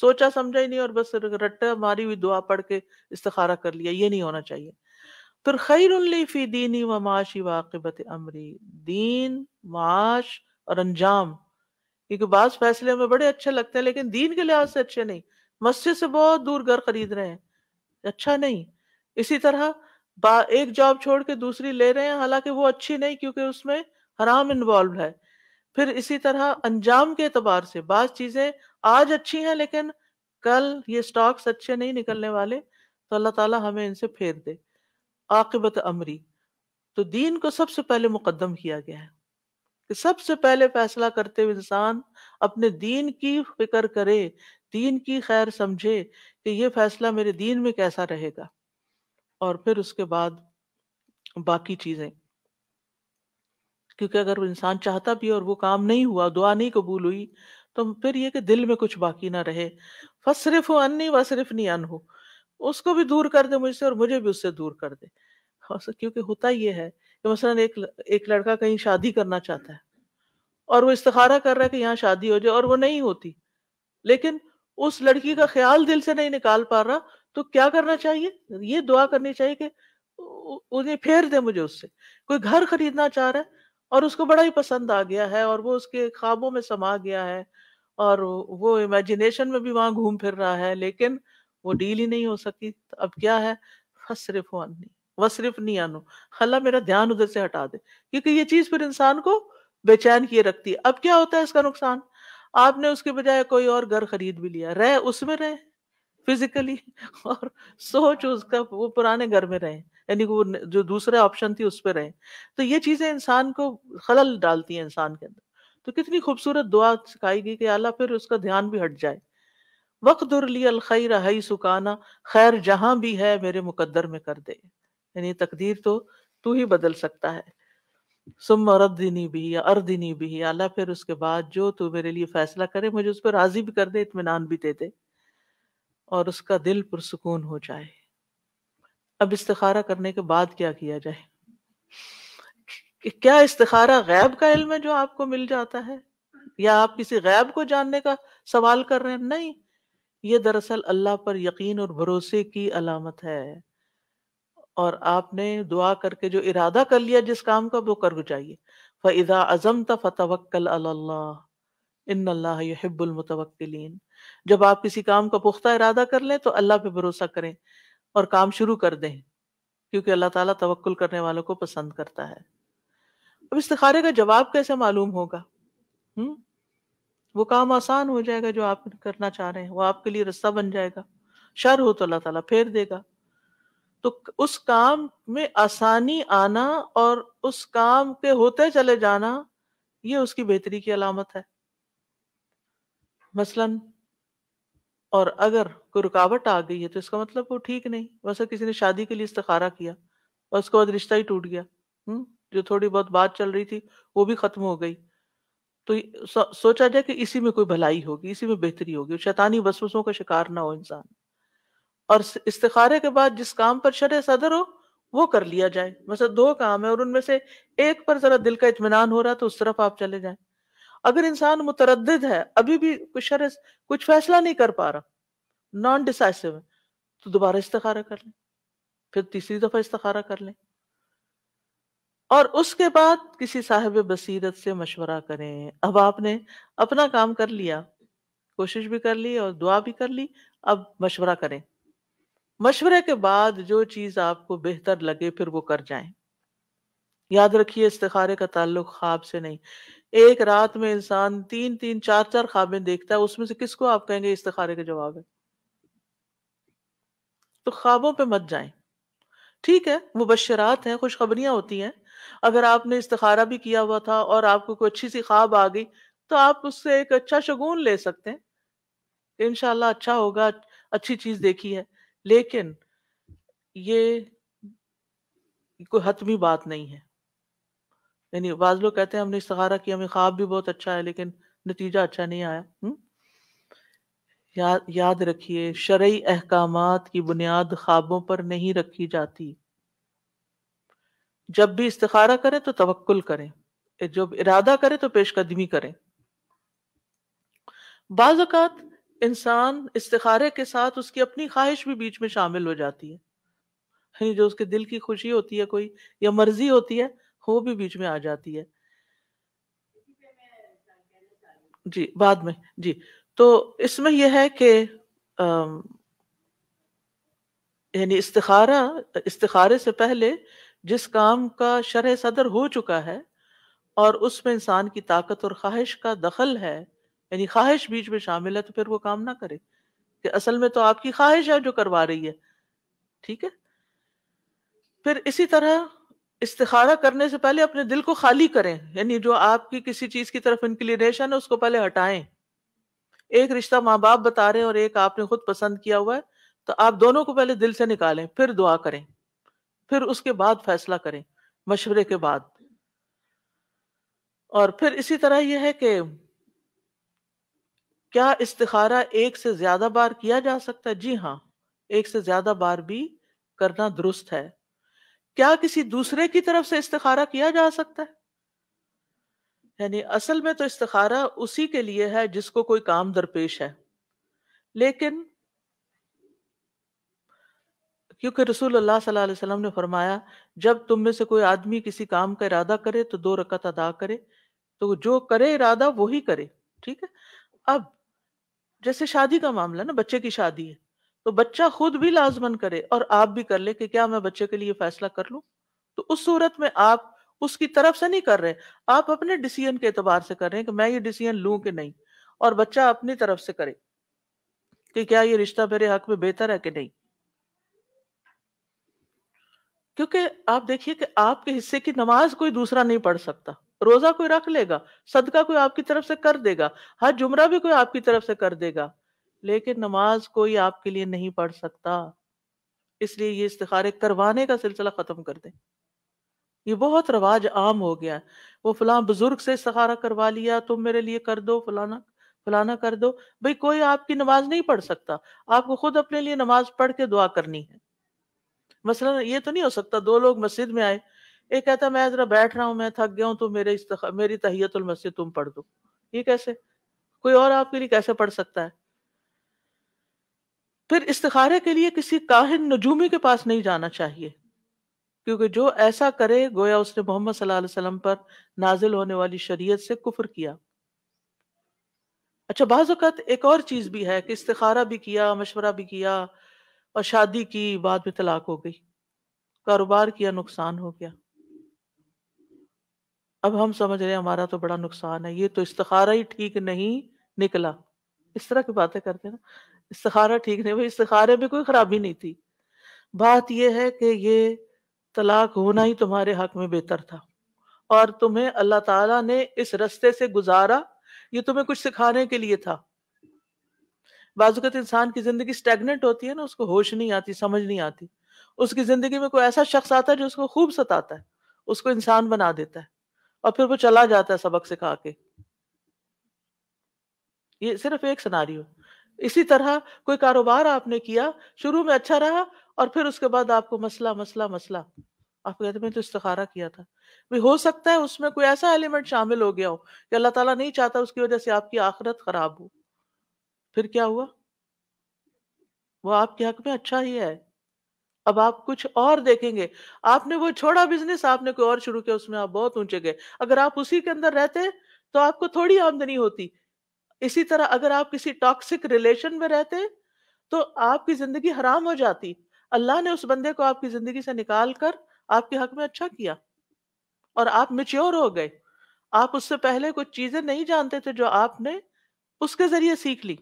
सोचा समझा ही नहीं और बस रट्टा मारी हुई दुआ पढ़ के इस्तारा कर लिया ये नहीं होना चाहिए फिर खैर फी दीनी व माशी वाकिबत अमरी दीन माश और अंजाम क्योंकि बाज फैसले में बड़े अच्छे लगते हैं लेकिन दीन के लिहाज से अच्छे नहीं मस्जिद से बहुत दूर घर खरीद रहे हैं अच्छा नहीं इसी तरह एक जॉब छोड़ के दूसरी ले रहे हैं हालांकि वो अच्छी नहीं क्योंकि उसमें हराम इन्वॉल्व है फिर इसी तरह अंजाम के अतबार से बाज चीजें आज अच्छी हैं लेकिन कल ये स्टॉक्स अच्छे नहीं निकलने वाले तो अल्लाह ताला हमें इनसे फेर दे आकबत अमरी तो दीन को सबसे पहले मुकदम किया गया है कि सबसे पहले फैसला करते हुए इंसान अपने दीन की फिक्र करे दीन की खैर समझे कि ये फैसला मेरे दीन में कैसा रहेगा और फिर उसके बाद बाकी चीजें क्योंकि अगर इंसान चाहता भी और वो काम नहीं हुआ दुआ नहीं कबूल हुई तो फिर ये कि दिल में कुछ बाकी ना रहे फसरफ हो अन्नी व सिर्फ नहीं अन हो उसको भी दूर कर दे मुझसे और मुझे भी उससे दूर कर दे क्योंकि होता ये है कि मसलन एक एक लड़का कहीं शादी करना चाहता है और वो इस्तारा कर रहा है कि यहाँ शादी हो जाए और वो नहीं होती लेकिन उस लड़की का ख्याल दिल से नहीं निकाल पा रहा तो क्या करना चाहिए ये दुआ करनी चाहिए कि उन्हें फेर दे मुझे उससे कोई घर खरीदना चाह रहा है और उसको बड़ा ही पसंद आ गया है और वो उसके ख्वाबों में समा गया है और वो इमेजिनेशन में भी वहां घूम फिर रहा है लेकिन वो डील ही नहीं हो सकी तो अब क्या है सिर्फ वह सिर्फ नहीं आनो खला मेरा ध्यान उधर से हटा दे क्योंकि ये चीज फिर इंसान को बेचैन किए रखती है अब क्या होता है इसका नुकसान आपने उसके बजाय कोई और घर खरीद भी लिया रहे उसमें रहे फिजिकली और सोच उसका वो पुराने घर में रहे यानी वो जो दूसरा ऑप्शन थी उस पर रहे तो ये चीजें इंसान को खलल डालती है इंसान के अंदर तो कितनी खूबसूरत दुआ सिखाई गई कि अल्लाह फिर उसका ध्यान भी हट जाए वक्त खैर हई सुकाना खैर जहां भी है मेरे मुकद्दर में कर दे यानी तकदीर तो तू ही बदल सकता है सुम भी या अर्दनी भी अल्लाह फिर उसके बाद जो तू मेरे लिए फैसला करे मुझे उस पर राजी भी कर दे इतमान भी दे दे और उसका दिल पुरसकून हो जाए अब इस्तारा करने के बाद क्या किया जाए कि क्या इस्तारा गैब का इल्म है जो आपको मिल जाता है या आप किसी गैब को जानने का सवाल कर रहे हैं नहीं ये दरअसल अल्लाह पर यकीन और भरोसे की अलामत है और आपने दुआ करके जो इरादा कर लिया जिस काम का वो कर जाइए फ़ैज़ा अज़म फ़तवक्ल अल्लाह इन अल्लाहबुलमतवक्लिन जब आप किसी काम का पुख्ता इरादा कर लें तो अल्लाह पे भरोसा करें और काम शुरू कर दें क्योंकि अल्लाह ताला तवक्ल करने वालों को पसंद करता है अब इस्तारे का जवाब कैसे मालूम होगा हुँ? वो काम आसान हो जाएगा जो आप करना चाह रहे हैं वो आपके लिए रास्ता बन जाएगा शर हो तो अल्लाह ताला फेर देगा तो उस काम में आसानी आना और उस काम के होते चले जाना ये उसकी बेहतरी की अलामत है मसलन और अगर कोई रुकावट आ गई है तो इसका मतलब वो ठीक नहीं वैसे किसी ने शादी के लिए इस्तखारा किया और उसके बाद रिश्ता ही टूट गया हम्म जो थोड़ी बहुत बात चल रही थी वो भी खत्म हो गई तो सोचा जाए कि इसी में कोई भलाई होगी इसी में बेहतरी होगी शैतानी वसवसों का शिकार ना हो इंसान और इस्तारे के बाद जिस काम पर शर सदर हो वो कर लिया जाए मतलब दो काम है और उनमें से एक पर जरा दिल का इतमान हो रहा है तो उस तरफ आप चले जाए अगर इंसान मुतरद है अभी भी कुछ शर कुछ फैसला नहीं कर पा रहा नॉन डिसाइसिव है तो दोबारा इस्तारा कर लें फिर तीसरी दफा इस्तारा कर लें और उसके बाद किसी साहब बसीरत से मशवरा करें अब आपने अपना काम कर लिया कोशिश भी कर ली और दुआ भी कर ली अब मशवरा करें मशवरे के बाद जो चीज़ आपको बेहतर लगे फिर वो कर जाए याद रखिए इस्तारे का ताल्लुक ख्वाब से नहीं एक रात में इंसान तीन तीन चार चार ख्वाबें देखता है उसमें से किसको आप कहेंगे इस्तारे के जवाब है तो ख्वाबों पे मत जाएं ठीक है मुबशरात हैं खुशखबरियां होती हैं अगर आपने इस्तारा भी किया हुआ था और आपको कोई अच्छी सी ख्वाब आ गई तो आप उससे एक अच्छा शगुन ले सकते हैं इनशाला अच्छा होगा अच्छी चीज देखी है लेकिन ये कोई हतमी बात नहीं है यानी बाज लोग कहते हैं हमने इस्तारा किया हमें ख्वाब भी बहुत अच्छा है लेकिन नतीजा अच्छा नहीं आया हुँ? या, याद रखिए शरय अहकाम की बुनियाद ख्वाबों पर नहीं रखी जाती जब भी इस्तारा करें तो तवक्ल करें जब इरादा करें तो पेशकदमी करें अकात इंसान इस्तारे के साथ उसकी अपनी ख्वाहिश भी बीच में शामिल हो जाती है यानी जो उसके दिल की खुशी होती है कोई या मर्जी होती है वो भी बीच में आ जाती है जी बाद में जी तो इसमें यह है कि यानी इस्तारा इस्तारे से पहले जिस काम का शरह सदर हो चुका है और उसमें इंसान की ताकत और ख्वाहिश का दखल है यानी ख्वाहिश बीच में शामिल है तो फिर वो काम ना करे कि असल में तो आपकी ख्वाहिश है जो करवा रही है ठीक है फिर इसी तरह इस्तारा करने से पहले अपने दिल को खाली करें यानी जो आपकी किसी चीज की तरफ इंक्लिनेशन है उसको पहले हटाएं एक रिश्ता माँ बाप बता रहे हैं और एक आपने खुद पसंद किया हुआ है तो आप दोनों को पहले दिल से निकालें फिर दुआ करें फिर उसके बाद फैसला करें मशवरे के बाद और फिर इसी तरह यह है कि क्या इस्तारा एक से ज्यादा बार किया जा सकता है जी हाँ एक से ज्यादा बार भी करना दुरुस्त है क्या किसी दूसरे की तरफ से इस्तारा किया जा सकता है यानी असल में तो इस्तारा उसी के लिए है जिसको कोई काम दरपेश है लेकिन क्योंकि रसूल अल्लाह सल्लल्लाहु अलैहि वसल्लम ने फरमाया जब तुम में से कोई आदमी किसी काम का इरादा करे तो दो रकत अदा करे तो जो करे इरादा वही करे ठीक है अब जैसे शादी का मामला ना बच्चे की शादी है तो बच्चा खुद भी लाजमन करे और आप भी कर ले कि क्या मैं बच्चे के लिए फैसला कर लूं तो उस सूरत में आप उसकी तरफ से नहीं कर रहे आप अपने डिसीजन के एतबार से कर रहे हैं कि मैं ये डिसीजन लूं कि नहीं और बच्चा अपनी तरफ से करे कि क्या ये रिश्ता मेरे हक में बेहतर है कि नहीं क्योंकि आप देखिए कि आपके हिस्से की नमाज कोई दूसरा नहीं पढ़ सकता रोजा कोई रख लेगा सदका कोई आपकी तरफ से कर देगा हर जुमरा भी कोई आपकी तरफ से कर देगा लेकिन नमाज कोई आपके लिए नहीं पढ़ सकता इसलिए ये इस्तारे करवाने का सिलसिला खत्म कर दें ये बहुत रवाज आम हो गया है वो फलां बुजुर्ग से इस्तारा करवा लिया तुम मेरे लिए कर दो फलाना फलाना कर दो भाई कोई आपकी नमाज नहीं पढ़ सकता आपको खुद अपने लिए नमाज पढ़ के दुआ करनी है मसलन ये तो नहीं हो सकता दो लोग मस्जिद में आए ये कहता मैं जरा बैठ रहा हूँ मैं थक गया हूँ तो मेरे मेरी तहियतुल मस्जिद तुम पढ़ दो ये कैसे कोई और आपके लिए कैसे पढ़ सकता है फिर इस्तारे के लिए किसी काहिन नजूमी के पास नहीं जाना चाहिए क्योंकि जो ऐसा करे गोया उसने मोहम्मद सल्लल्लाहु अलैहि वसल्लम पर नाजिल होने वाली शरीयत से कुफर किया अच्छा बाज़त एक और चीज़ भी है कि इस्तारा भी किया मशवरा भी किया और शादी की बाद में तलाक हो गई कारोबार किया नुकसान हो गया अब हम समझ रहे हैं हमारा तो बड़ा नुकसान है ये तो इस्तारा ही ठीक नहीं निकला इस तरह की बातें करते हैं ना इस्तखारा ठीक नहीं भाई इस्तखारे में कोई खराबी नहीं थी बात यह है कि ये तलाक होना ही तुम्हारे हक में बेहतर था और तुम्हें अल्लाह ताला ने इस रस्ते से गुजारा ये तुम्हें कुछ सिखाने के लिए था बाजुकत इंसान की जिंदगी स्टेगनेंट होती है ना उसको होश नहीं आती समझ नहीं आती उसकी जिंदगी में कोई ऐसा शख्स आता है जो उसको खूब सताता है उसको इंसान बना देता है और फिर वो चला जाता है सबक सिखा के ये सिर्फ एक सिनारियो इसी तरह कोई कारोबार आपने किया शुरू में अच्छा रहा और फिर उसके बाद आपको मसला मसला मसला आप कहते मैं तो इस्तारा किया था भी हो सकता है उसमें कोई ऐसा एलिमेंट शामिल हो गया हो कि अल्लाह ताला नहीं चाहता उसकी वजह से आपकी आखिरत खराब हो फिर क्या हुआ वो आपके हक में अच्छा ही है अब आप कुछ और देखेंगे आपने वो छोड़ा बिजनेस आपने कोई और शुरू किया उसमें आप बहुत ऊंचे गए अगर आप उसी के अंदर रहते तो आपको थोड़ी आमदनी होती इसी तरह अगर आप किसी टॉक्सिक रिलेशन में रहते तो आपकी जिंदगी हराम हो जाती अल्लाह ने उस बंदे को आपकी जिंदगी से निकाल कर आपके हक में अच्छा किया और आप मिच्योर हो गए आप उससे पहले कुछ चीजें नहीं जानते थे जो आपने उसके जरिए सीख ली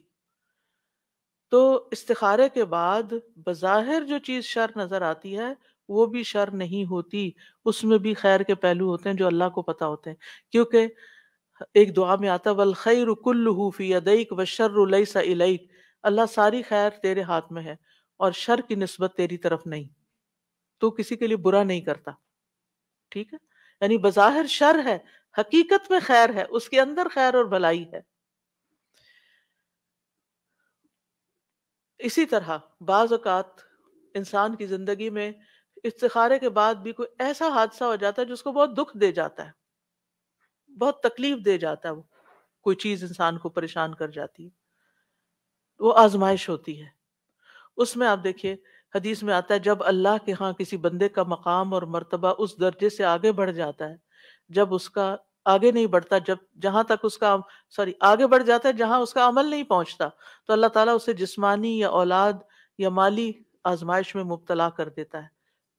तो इस्तारे के बाद बज़ाहिर जो चीज़ शर नज़र आती है वो भी शर नहीं होती उसमें भी खैर के पहलू होते हैं जो अल्लाह को पता होते हैं क्योंकि एक दुआ में आता वल खैर कुल्लूफ़ी अदैक व शर्रसा इलैक अल्लाह सारी खैर तेरे हाथ में है और शर की नस्बत तेरी तरफ नहीं तो किसी के लिए बुरा नहीं करता ठीक है यानी बज़ाहिर शर है हकीकत में खैर है उसके अंदर खैर और भलाई है इसी तरह बाज़ात इंसान की ज़िंदगी में इफ्तारे के बाद भी कोई ऐसा हादसा हो जाता है जिसको बहुत दुख दे जाता है बहुत तकलीफ दे जाता है वो कोई चीज़ इंसान को परेशान कर जाती है वो आजमाइश होती है उसमें आप देखिए हदीस में आता है जब अल्लाह के यहाँ किसी बंदे का मकाम और मर्तबा उस दर्जे से आगे बढ़ जाता है जब उसका आगे नहीं बढ़ता जब जहां तक उसका सॉरी आगे बढ़ जाता है जहां उसका अमल नहीं पहुंचता तो अल्लाह ताला उसे जिस्मानी या औलाद या माली आजमाइश में मुबतला कर देता है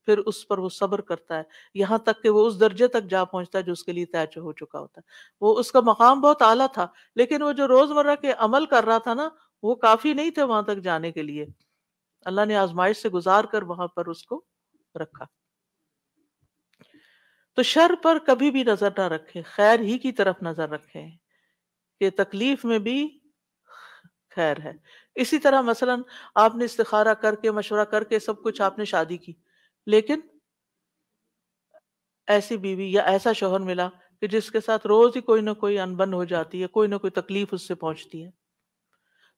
फिर उस पर वो सब्र करता है यहाँ तक कि वो उस दर्जे तक जा पहुंचता है जो उसके लिए तय हो चुका होता है वो उसका मकाम बहुत आला था लेकिन वो जो रोजमर्रा के अमल कर रहा था ना वो काफी नहीं थे वहां तक जाने के लिए अल्लाह ने आजमाइश से गुजार कर वहां पर उसको रखा तो शर पर कभी भी नजर ना रखें खैर ही की तरफ नजर रखें कि तकलीफ में भी खैर है इसी तरह मसलन आपने इस्तारा करके मशवरा करके सब कुछ आपने शादी की लेकिन ऐसी बीवी या ऐसा शोहर मिला कि जिसके साथ रोज ही कोई ना कोई अनबन हो जाती है कोई ना कोई तकलीफ उससे पहुंचती है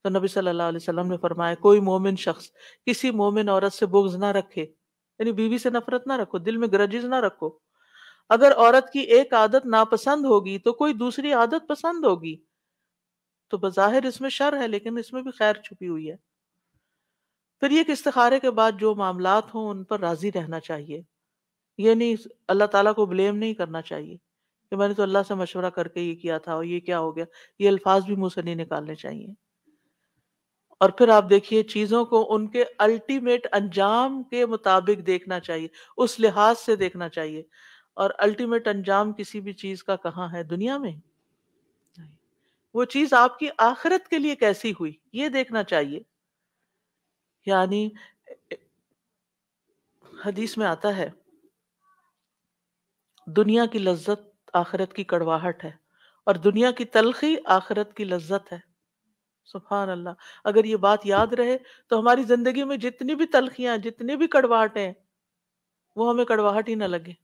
तो नबी सल्लल्लाहु अलैहि वसल्लम ने फरमाया कोई मोमिन शख्स किसी मोमिन औरत से बुग्ज ना रखे यानी बीवी से नफरत ना रखो दिल में ग्रजिज ना रखो अगर औरत की एक आदत नापसंद होगी तो कोई दूसरी आदत पसंद होगी तो बज़ाहिर इसमें शर है लेकिन इसमें भी खैर छुपी हुई है फिर ये इस्तारे के बाद जो मामला हों उन पर राजी रहना चाहिए ये नहीं अल्लाह ताला को ब्लेम नहीं करना चाहिए कि मैंने तो अल्लाह से मशवरा करके ये किया था और ये क्या हो गया ये अल्फाज भी मुंह से नहीं निकालने चाहिए और फिर आप देखिए चीज़ों को उनके अल्टीमेट अंजाम के मुताबिक देखना चाहिए उस लिहाज से देखना चाहिए और अल्टीमेट अंजाम किसी भी चीज का कहाँ है दुनिया में वो चीज आपकी आखिरत के लिए कैसी हुई ये देखना चाहिए यानी हदीस में आता है दुनिया की लज्जत आखिरत की कड़वाहट है और दुनिया की तलखी आखिरत की लज्जत है सुफान अल्लाह अगर ये बात याद रहे तो हमारी जिंदगी में जितनी भी तलखियां जितनी भी कड़वाहटें वो हमें कड़वाहट ही ना लगे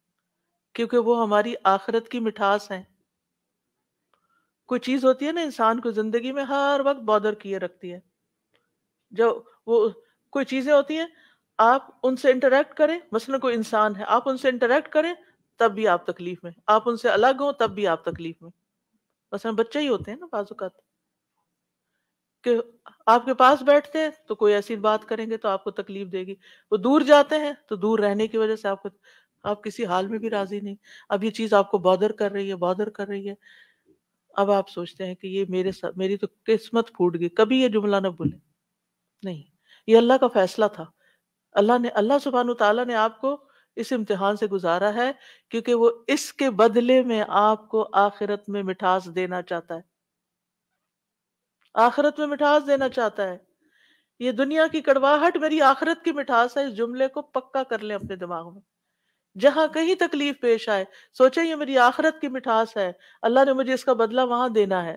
क्योंकि वो हमारी आखिरत की मिठास है कोई चीज होती है ना इंसान को जिंदगी में हर वक्त बॉदर किए रखती है जब वो कोई चीजें होती हैं आप उनसे इंटरेक्ट करें मसलन कोई इंसान है आप उनसे इंटरेक्ट करें तब भी आप तकलीफ में आप उनसे अलग हो तब भी आप तकलीफ में मसलन बच्चे ही होते हैं ना बाजुकात कि आपके पास बैठते हैं तो कोई ऐसी बात करेंगे तो आपको तकलीफ देगी वो दूर जाते हैं तो दूर रहने की वजह से आपको आप किसी हाल में भी राजी नहीं अब ये चीज आपको बॉदर कर रही है बॉदर कर रही है अब आप सोचते हैं कि ये मेरे साथ मेरी तो किस्मत फूट गई कभी ये जुमला ना भूले नहीं ये अल्लाह का फैसला था अल्लाह ने अल्लाह सुबहान तला ने आपको इस इम्तिहान से गुजारा है क्योंकि वो इसके बदले में आपको आखिरत में मिठास देना चाहता है आखिरत में मिठास देना चाहता है ये दुनिया की कड़वाहट मेरी आखिरत की मिठास है इस जुमले को पक्का कर ले अपने दिमाग में जहां कहीं तकलीफ पेश आए सोचे ये मेरी आखरत की मिठास है अल्लाह ने मुझे इसका बदला वहां देना है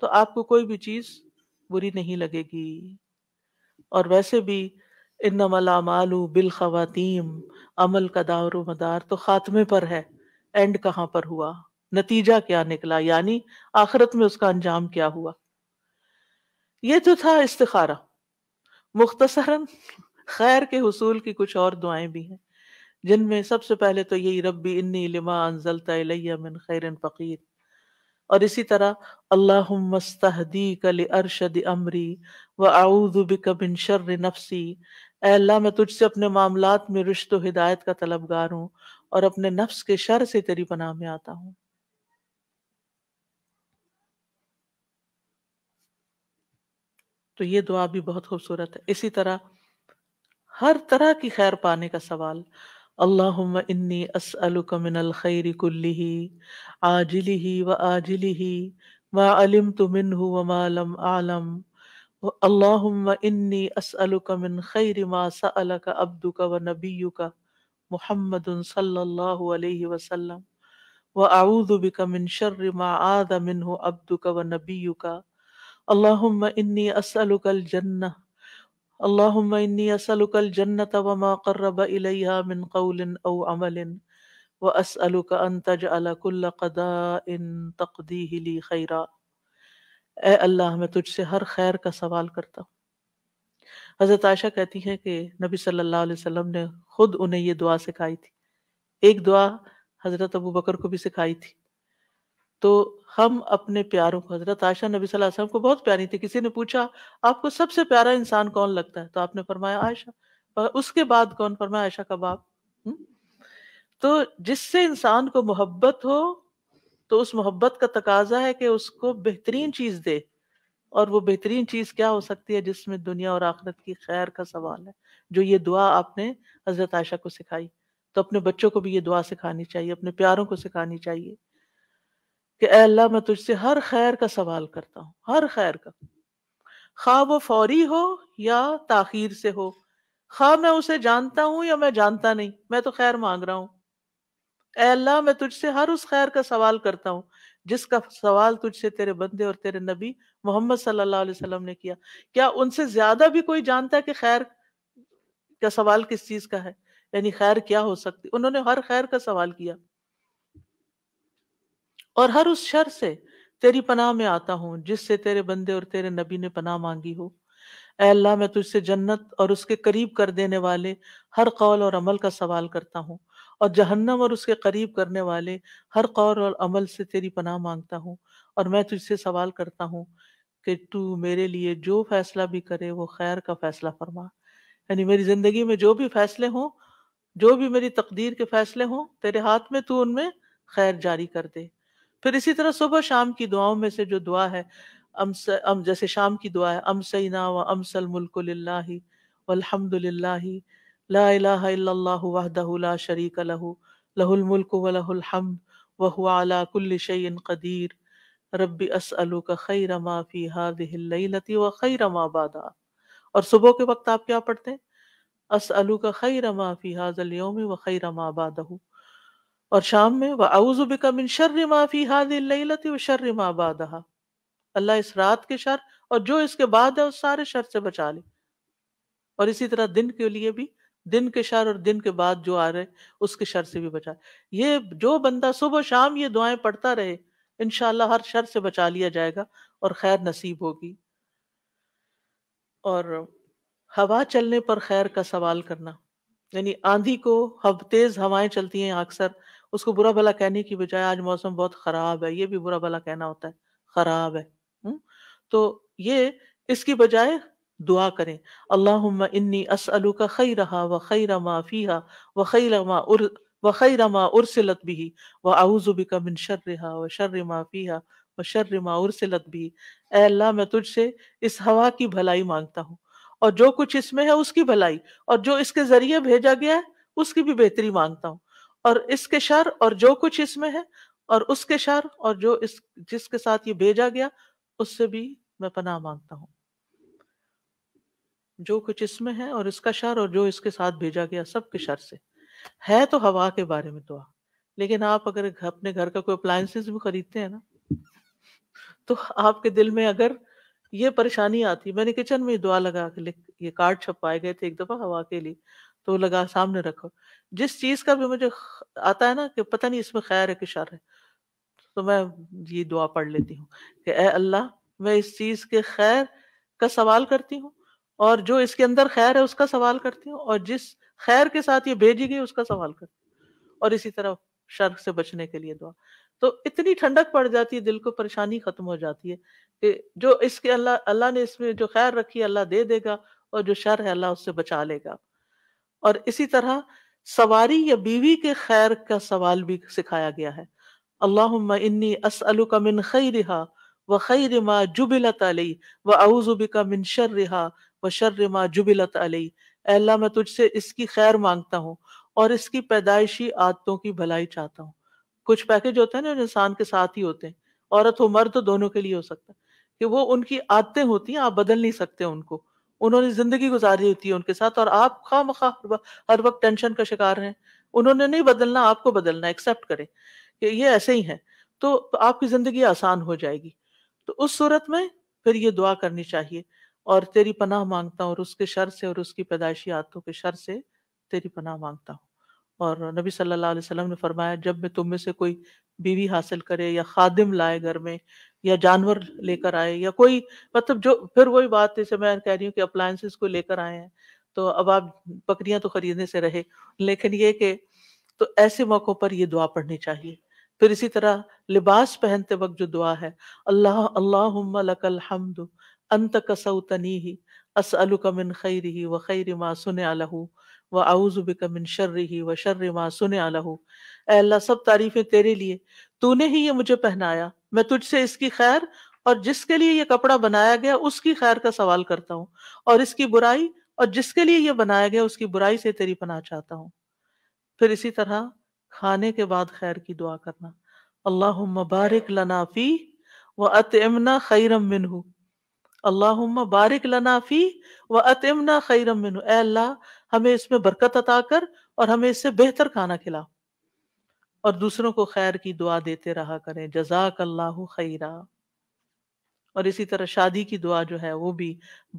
तो आपको कोई भी चीज बुरी नहीं लगेगी और वैसे भी इन मलामालू बिल खातम अमल का दावर मदार तो खात्मे पर है एंड कहाँ पर हुआ नतीजा क्या निकला यानी आखिरत में उसका अंजाम क्या हुआ ये तो था इस्तारा मुख्तसरन खैर के हसूल की कुछ और दुआएं भी हैं जिनमें सबसे पहले तो यही रब्बी इन्नी लिमा अनजलता मिन खैर फ़कीर और इसी तरह अल्लाहदी कल अरशद अमरी व आऊदबिक बिन शर नफसी अल्लाह मैं तुझसे अपने मामलात में रिश्त हिदायत का तलबगार हूँ और अपने नफ्स के शर से तेरी पनाह में आता हूँ तो ये दुआ भी बहुत खूबसूरत है इसी तरह हर तरह की खैर पाने का सवाल अल्लाहुम्मा इन्नी अस्अलुका मिनल खैरि कुल्लिहि आजिलिहि व आजिलिहि मा अलिमतु मिन्हु व मा लम आलम अल्लाहुम्मा इन्नी अस्अलुका मिन खैरि मा सअलका अब्दुका व नबियुका मुहम्मदुन सल्लल्लाहु अलैहि वसल्लम व अऊदु बिका मिन शर्रि मा आदा मिन्हु अब्दुका व नबियुका अल्लाहुम्मा इन्नी अस्अलुका अल जन्नह اللهم إني أسألك الجنة وما قرب إليها من قول أو عمل وأسألك أن تجعل كل قضاء تقضيه لي خيرا ए अल्लाह मैं तुझसे हर खैर का सवाल करता हूँ हज़रत आयशा कहती हैं कि नबी सल्लल्लाहु अलैहि वसल्लम ने खुद उन्हें ये दुआ सिखाई थी एक दुआ हज़रत अबू बकर को भी सिखाई थी तो हम अपने प्यारों को हजरत आयशा नबी सल्लल्लाहु अलैहि वसल्लम को बहुत प्यारी थी किसी ने पूछा आपको सबसे प्यारा इंसान कौन लगता है तो आपने फरमाया आयशा उसके बाद कौन फरमाया आयशा का बाप हम्म? तो जिससे इंसान को मोहब्बत हो तो उस मोहब्बत का तकाजा है कि उसको बेहतरीन चीज दे और वो बेहतरीन चीज क्या हो सकती है जिसमें दुनिया और आखिरत की खैर का सवाल है जो ये दुआ आपने हजरत आयशा को सिखाई तो अपने बच्चों को भी ये दुआ सिखानी चाहिए अपने प्यारों को सिखानी चाहिए कि अल्लाह मैं तुझसे हर खैर का सवाल करता हूँ हर खैर का खा वो फौरी हो या ताखीर से हो खा मैं उसे जानता हूं या मैं जानता नहीं मैं तो खैर मांग रहा हूँ अल्लाह मैं तुझसे हर उस खैर का सवाल करता हूँ जिसका सवाल तुझसे तेरे बंदे और तेरे नबी मोहम्मद सल्लल्लाहु अलैहि वसल्लम ने किया क्या उनसे ज्यादा भी कोई जानता है कि खैर का सवाल किस चीज का है यानी खैर क्या हो सकती उन्होंने हर खैर का सवाल किया और हर उस शर से तेरी पनाह में आता हूँ जिससे तेरे बंदे और तेरे नबी ने पनाह मांगी हो अल्लाह मैं तुझसे जन्नत और उसके करीब कर देने वाले हर कौल और अमल का सवाल करता हूँ और जहन्नम और उसके करीब करने वाले हर कौल और अमल से तेरी पनाह मांगता हूँ और मैं तुझसे सवाल करता हूँ कि तू मेरे लिए जो फैसला भी करे वो खैर का फैसला फरमा यानी मेरी जिंदगी में जो भी फैसले हों जो भी मेरी तकदीर के फैसले हों तेरे हाथ में तू उनमें खैर जारी कर दे फिर इसी तरह सुबह शाम की दुआओं में से जो दुआ है अम जैसे शाम की दुआ है अम सईना व अमसल मुल्क वल्हम्दुलिल्लाह ला शरीक लहु लहुल मुल्क व लहुल हम्द व हुवा अला कुल्लि शैइन कदीर रब्बी असअलुका खैर मा फी हादिहिल लैलति व खई रमा बदा और सुबह के वक्त आप क्या पढ़ते हैं असअलू का खई रमा फी हाजल योम व खई रमा बदहू और शाम में वह आउजुबिका मिन शर्र माफ़ी हादिलती व शर्र मा बादहा अल्लाह इस रात के शर और जो इसके बाद है उस सारे शर से बचा ले और इसी तरह दिन के लिए भी दिन के शर और दिन के बाद जो आ रहे उसके शर से भी बचा ये जो बंदा सुबह शाम ये दुआएं पढ़ता रहे इन शाह हर शर से बचा लिया जाएगा और खैर नसीब होगी और हवा चलने पर खैर का सवाल करना यानी आंधी को हब तेज हवाएं चलती हैं अक्सर उसको बुरा भला कहने की बजाय आज मौसम बहुत खराब है ये भी बुरा भला कहना होता है खराब है हुँ? तो ये इसकी बजाय दुआ करें अल्लाह इन्नी असअलू का खई रहा व खई रमा फीहा व खई रमा उर व खई रमा उर्सिलत भी व का मिन शर्रहा व शर्र मा फीहा व शर्र मा उर्सिलत भी अल्लाह मैं तुझसे इस हवा की भलाई मांगता हूँ और जो कुछ इसमें है उसकी भलाई और जो इसके जरिए भेजा गया है उसकी भी बेहतरी मांगता हूँ और इसके शर और जो कुछ इसमें है और उसके शर और जो इस जिसके साथ ये भेजा गया उससे भी मैं पनाह मांगता हूँ जो कुछ इसमें है और इसका शर और जो इसके साथ भेजा गया सब के शर से है तो हवा के बारे में दुआ लेकिन आप अगर अपने घर का कोई अप्लायंसेस भी खरीदते हैं ना तो आपके दिल में अगर ये परेशानी आती मैंने किचन में दुआ लगा के ये कार्ड छपवाए गए थे एक दफा हवा के लिए तो लगा सामने रखो जिस चीज का भी मुझे आता है ना कि पता नहीं इसमें खैर है कि शर है तो मैं ये दुआ पढ़ लेती हूँ कि ए अल्लाह मैं इस चीज के खैर का सवाल करती हूँ और जो इसके अंदर खैर है उसका सवाल करती हूँ और जिस खैर के साथ ये भेजी गई उसका सवाल करती हूँ और इसी तरह शर से बचने के लिए दुआ तो इतनी ठंडक पड़ जाती है दिल को परेशानी खत्म हो जाती है कि जो इसके अल्लाह अल्लाह ने इसमें जो खैर रखी है अल्लाह दे देगा और जो शर है अल्लाह उससे बचा लेगा और इसी तरह सवारी या बीवी के खैर का सवाल भी सिखाया गया है अल्लाह इन्नी असअलु का मिन खई रिहा व खई मा जुबिलत अली व आउजुबी का मिन शर रिहा व शर मा जुबिलत अली अल्लाह मैं तुझसे इसकी खैर मांगता हूँ और इसकी पैदाइशी आदतों की भलाई चाहता हूँ कुछ पैकेज होते हैं ना इंसान के साथ ही होते हैं औरत हो मर्द तो दोनों के लिए हो सकता है कि वो उनकी आदतें होती हैं आप बदल नहीं सकते उनको उन्होंने जिंदगी गुजारी होती है उनके साथ और आप खाम खा हर हर वक्त टेंशन का शिकार हैं उन्होंने नहीं बदलना आपको बदलना एक्सेप्ट करें कि ये ऐसे ही है तो आपकी जिंदगी आसान हो जाएगी तो उस सूरत में फिर ये दुआ करनी चाहिए और तेरी पनाह मांगता हूँ और उसके शर से और उसकी पैदाइशी आतों के शर से तेरी पनाह मांगता हूँ और नबी सल्लल्लाहु अलैहि वसल्लम ने फरमाया जब मैं तुम में से कोई बीवी हासिल करे या खादिम लाए घर में या जानवर लेकर आए या कोई मतलब जो फिर वही बात जैसे मैं कह रही हूँ कि अप्लायंसेस को लेकर आए हैं तो अब आप बकरियां तो खरीदने से रहे लेकिन ये कि तो ऐसे मौक़ों पर ये दुआ पढ़नी चाहिए फिर इसी तरह लिबास पहनते वक्त जो दुआ है अल्लाह अल्लाह लकल हमद अंत कसौतनी ही असअलुकमिन मिन खैर ही व खैर मा सुन अलहू व बिका मिन शर्रिही व शर्र मा सुन अल्लाह सब तारीफें तेरे लिए तूने ही ये मुझे पहनाया मैं तुझसे इसकी खैर और जिसके लिए ये कपड़ा बनाया गया उसकी खैर का सवाल करता हूँ और इसकी बुराई और जिसके लिए यह बनाया गया उसकी बुराई से तेरी पनाह चाहता हूँ फिर इसी तरह खाने के बाद खैर की दुआ करना अल्लाह मुबारक लनाफी व अतमना खैरम मिनहू अल्लाह बारिक लनाफी व अतमना खैरम मिन अल्लाह हमें इसमें बरकत अता कर और हमें इससे बेहतर खाना खिला और दूसरों को खैर की दुआ देते रहा करें जजाक अल्लाह खैरा और इसी तरह शादी की दुआ जो है वो भी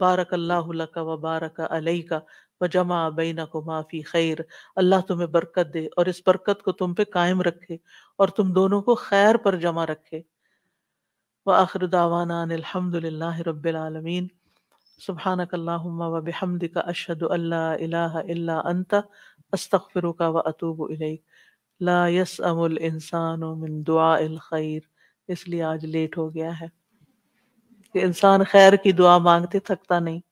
बारक अल्लाह व बारक अलई का व जमा बैना को माफ़ी खैर अल्लाह तुम्हें बरकत दे और इस बरकत को तुम पे कायम रखे और तुम दोनों को खैर पर जमा रखे व आखिर दावाना अलहमदिल्ला सुबहानक व बिहमदिक अशद अल्ला अंत अस्तफ़िर व अतूब ला यस अमुल इंसान मिन दुआ खैर इसलिए आज लेट हो गया है इंसान खैर की दुआ मांगते थकता नहीं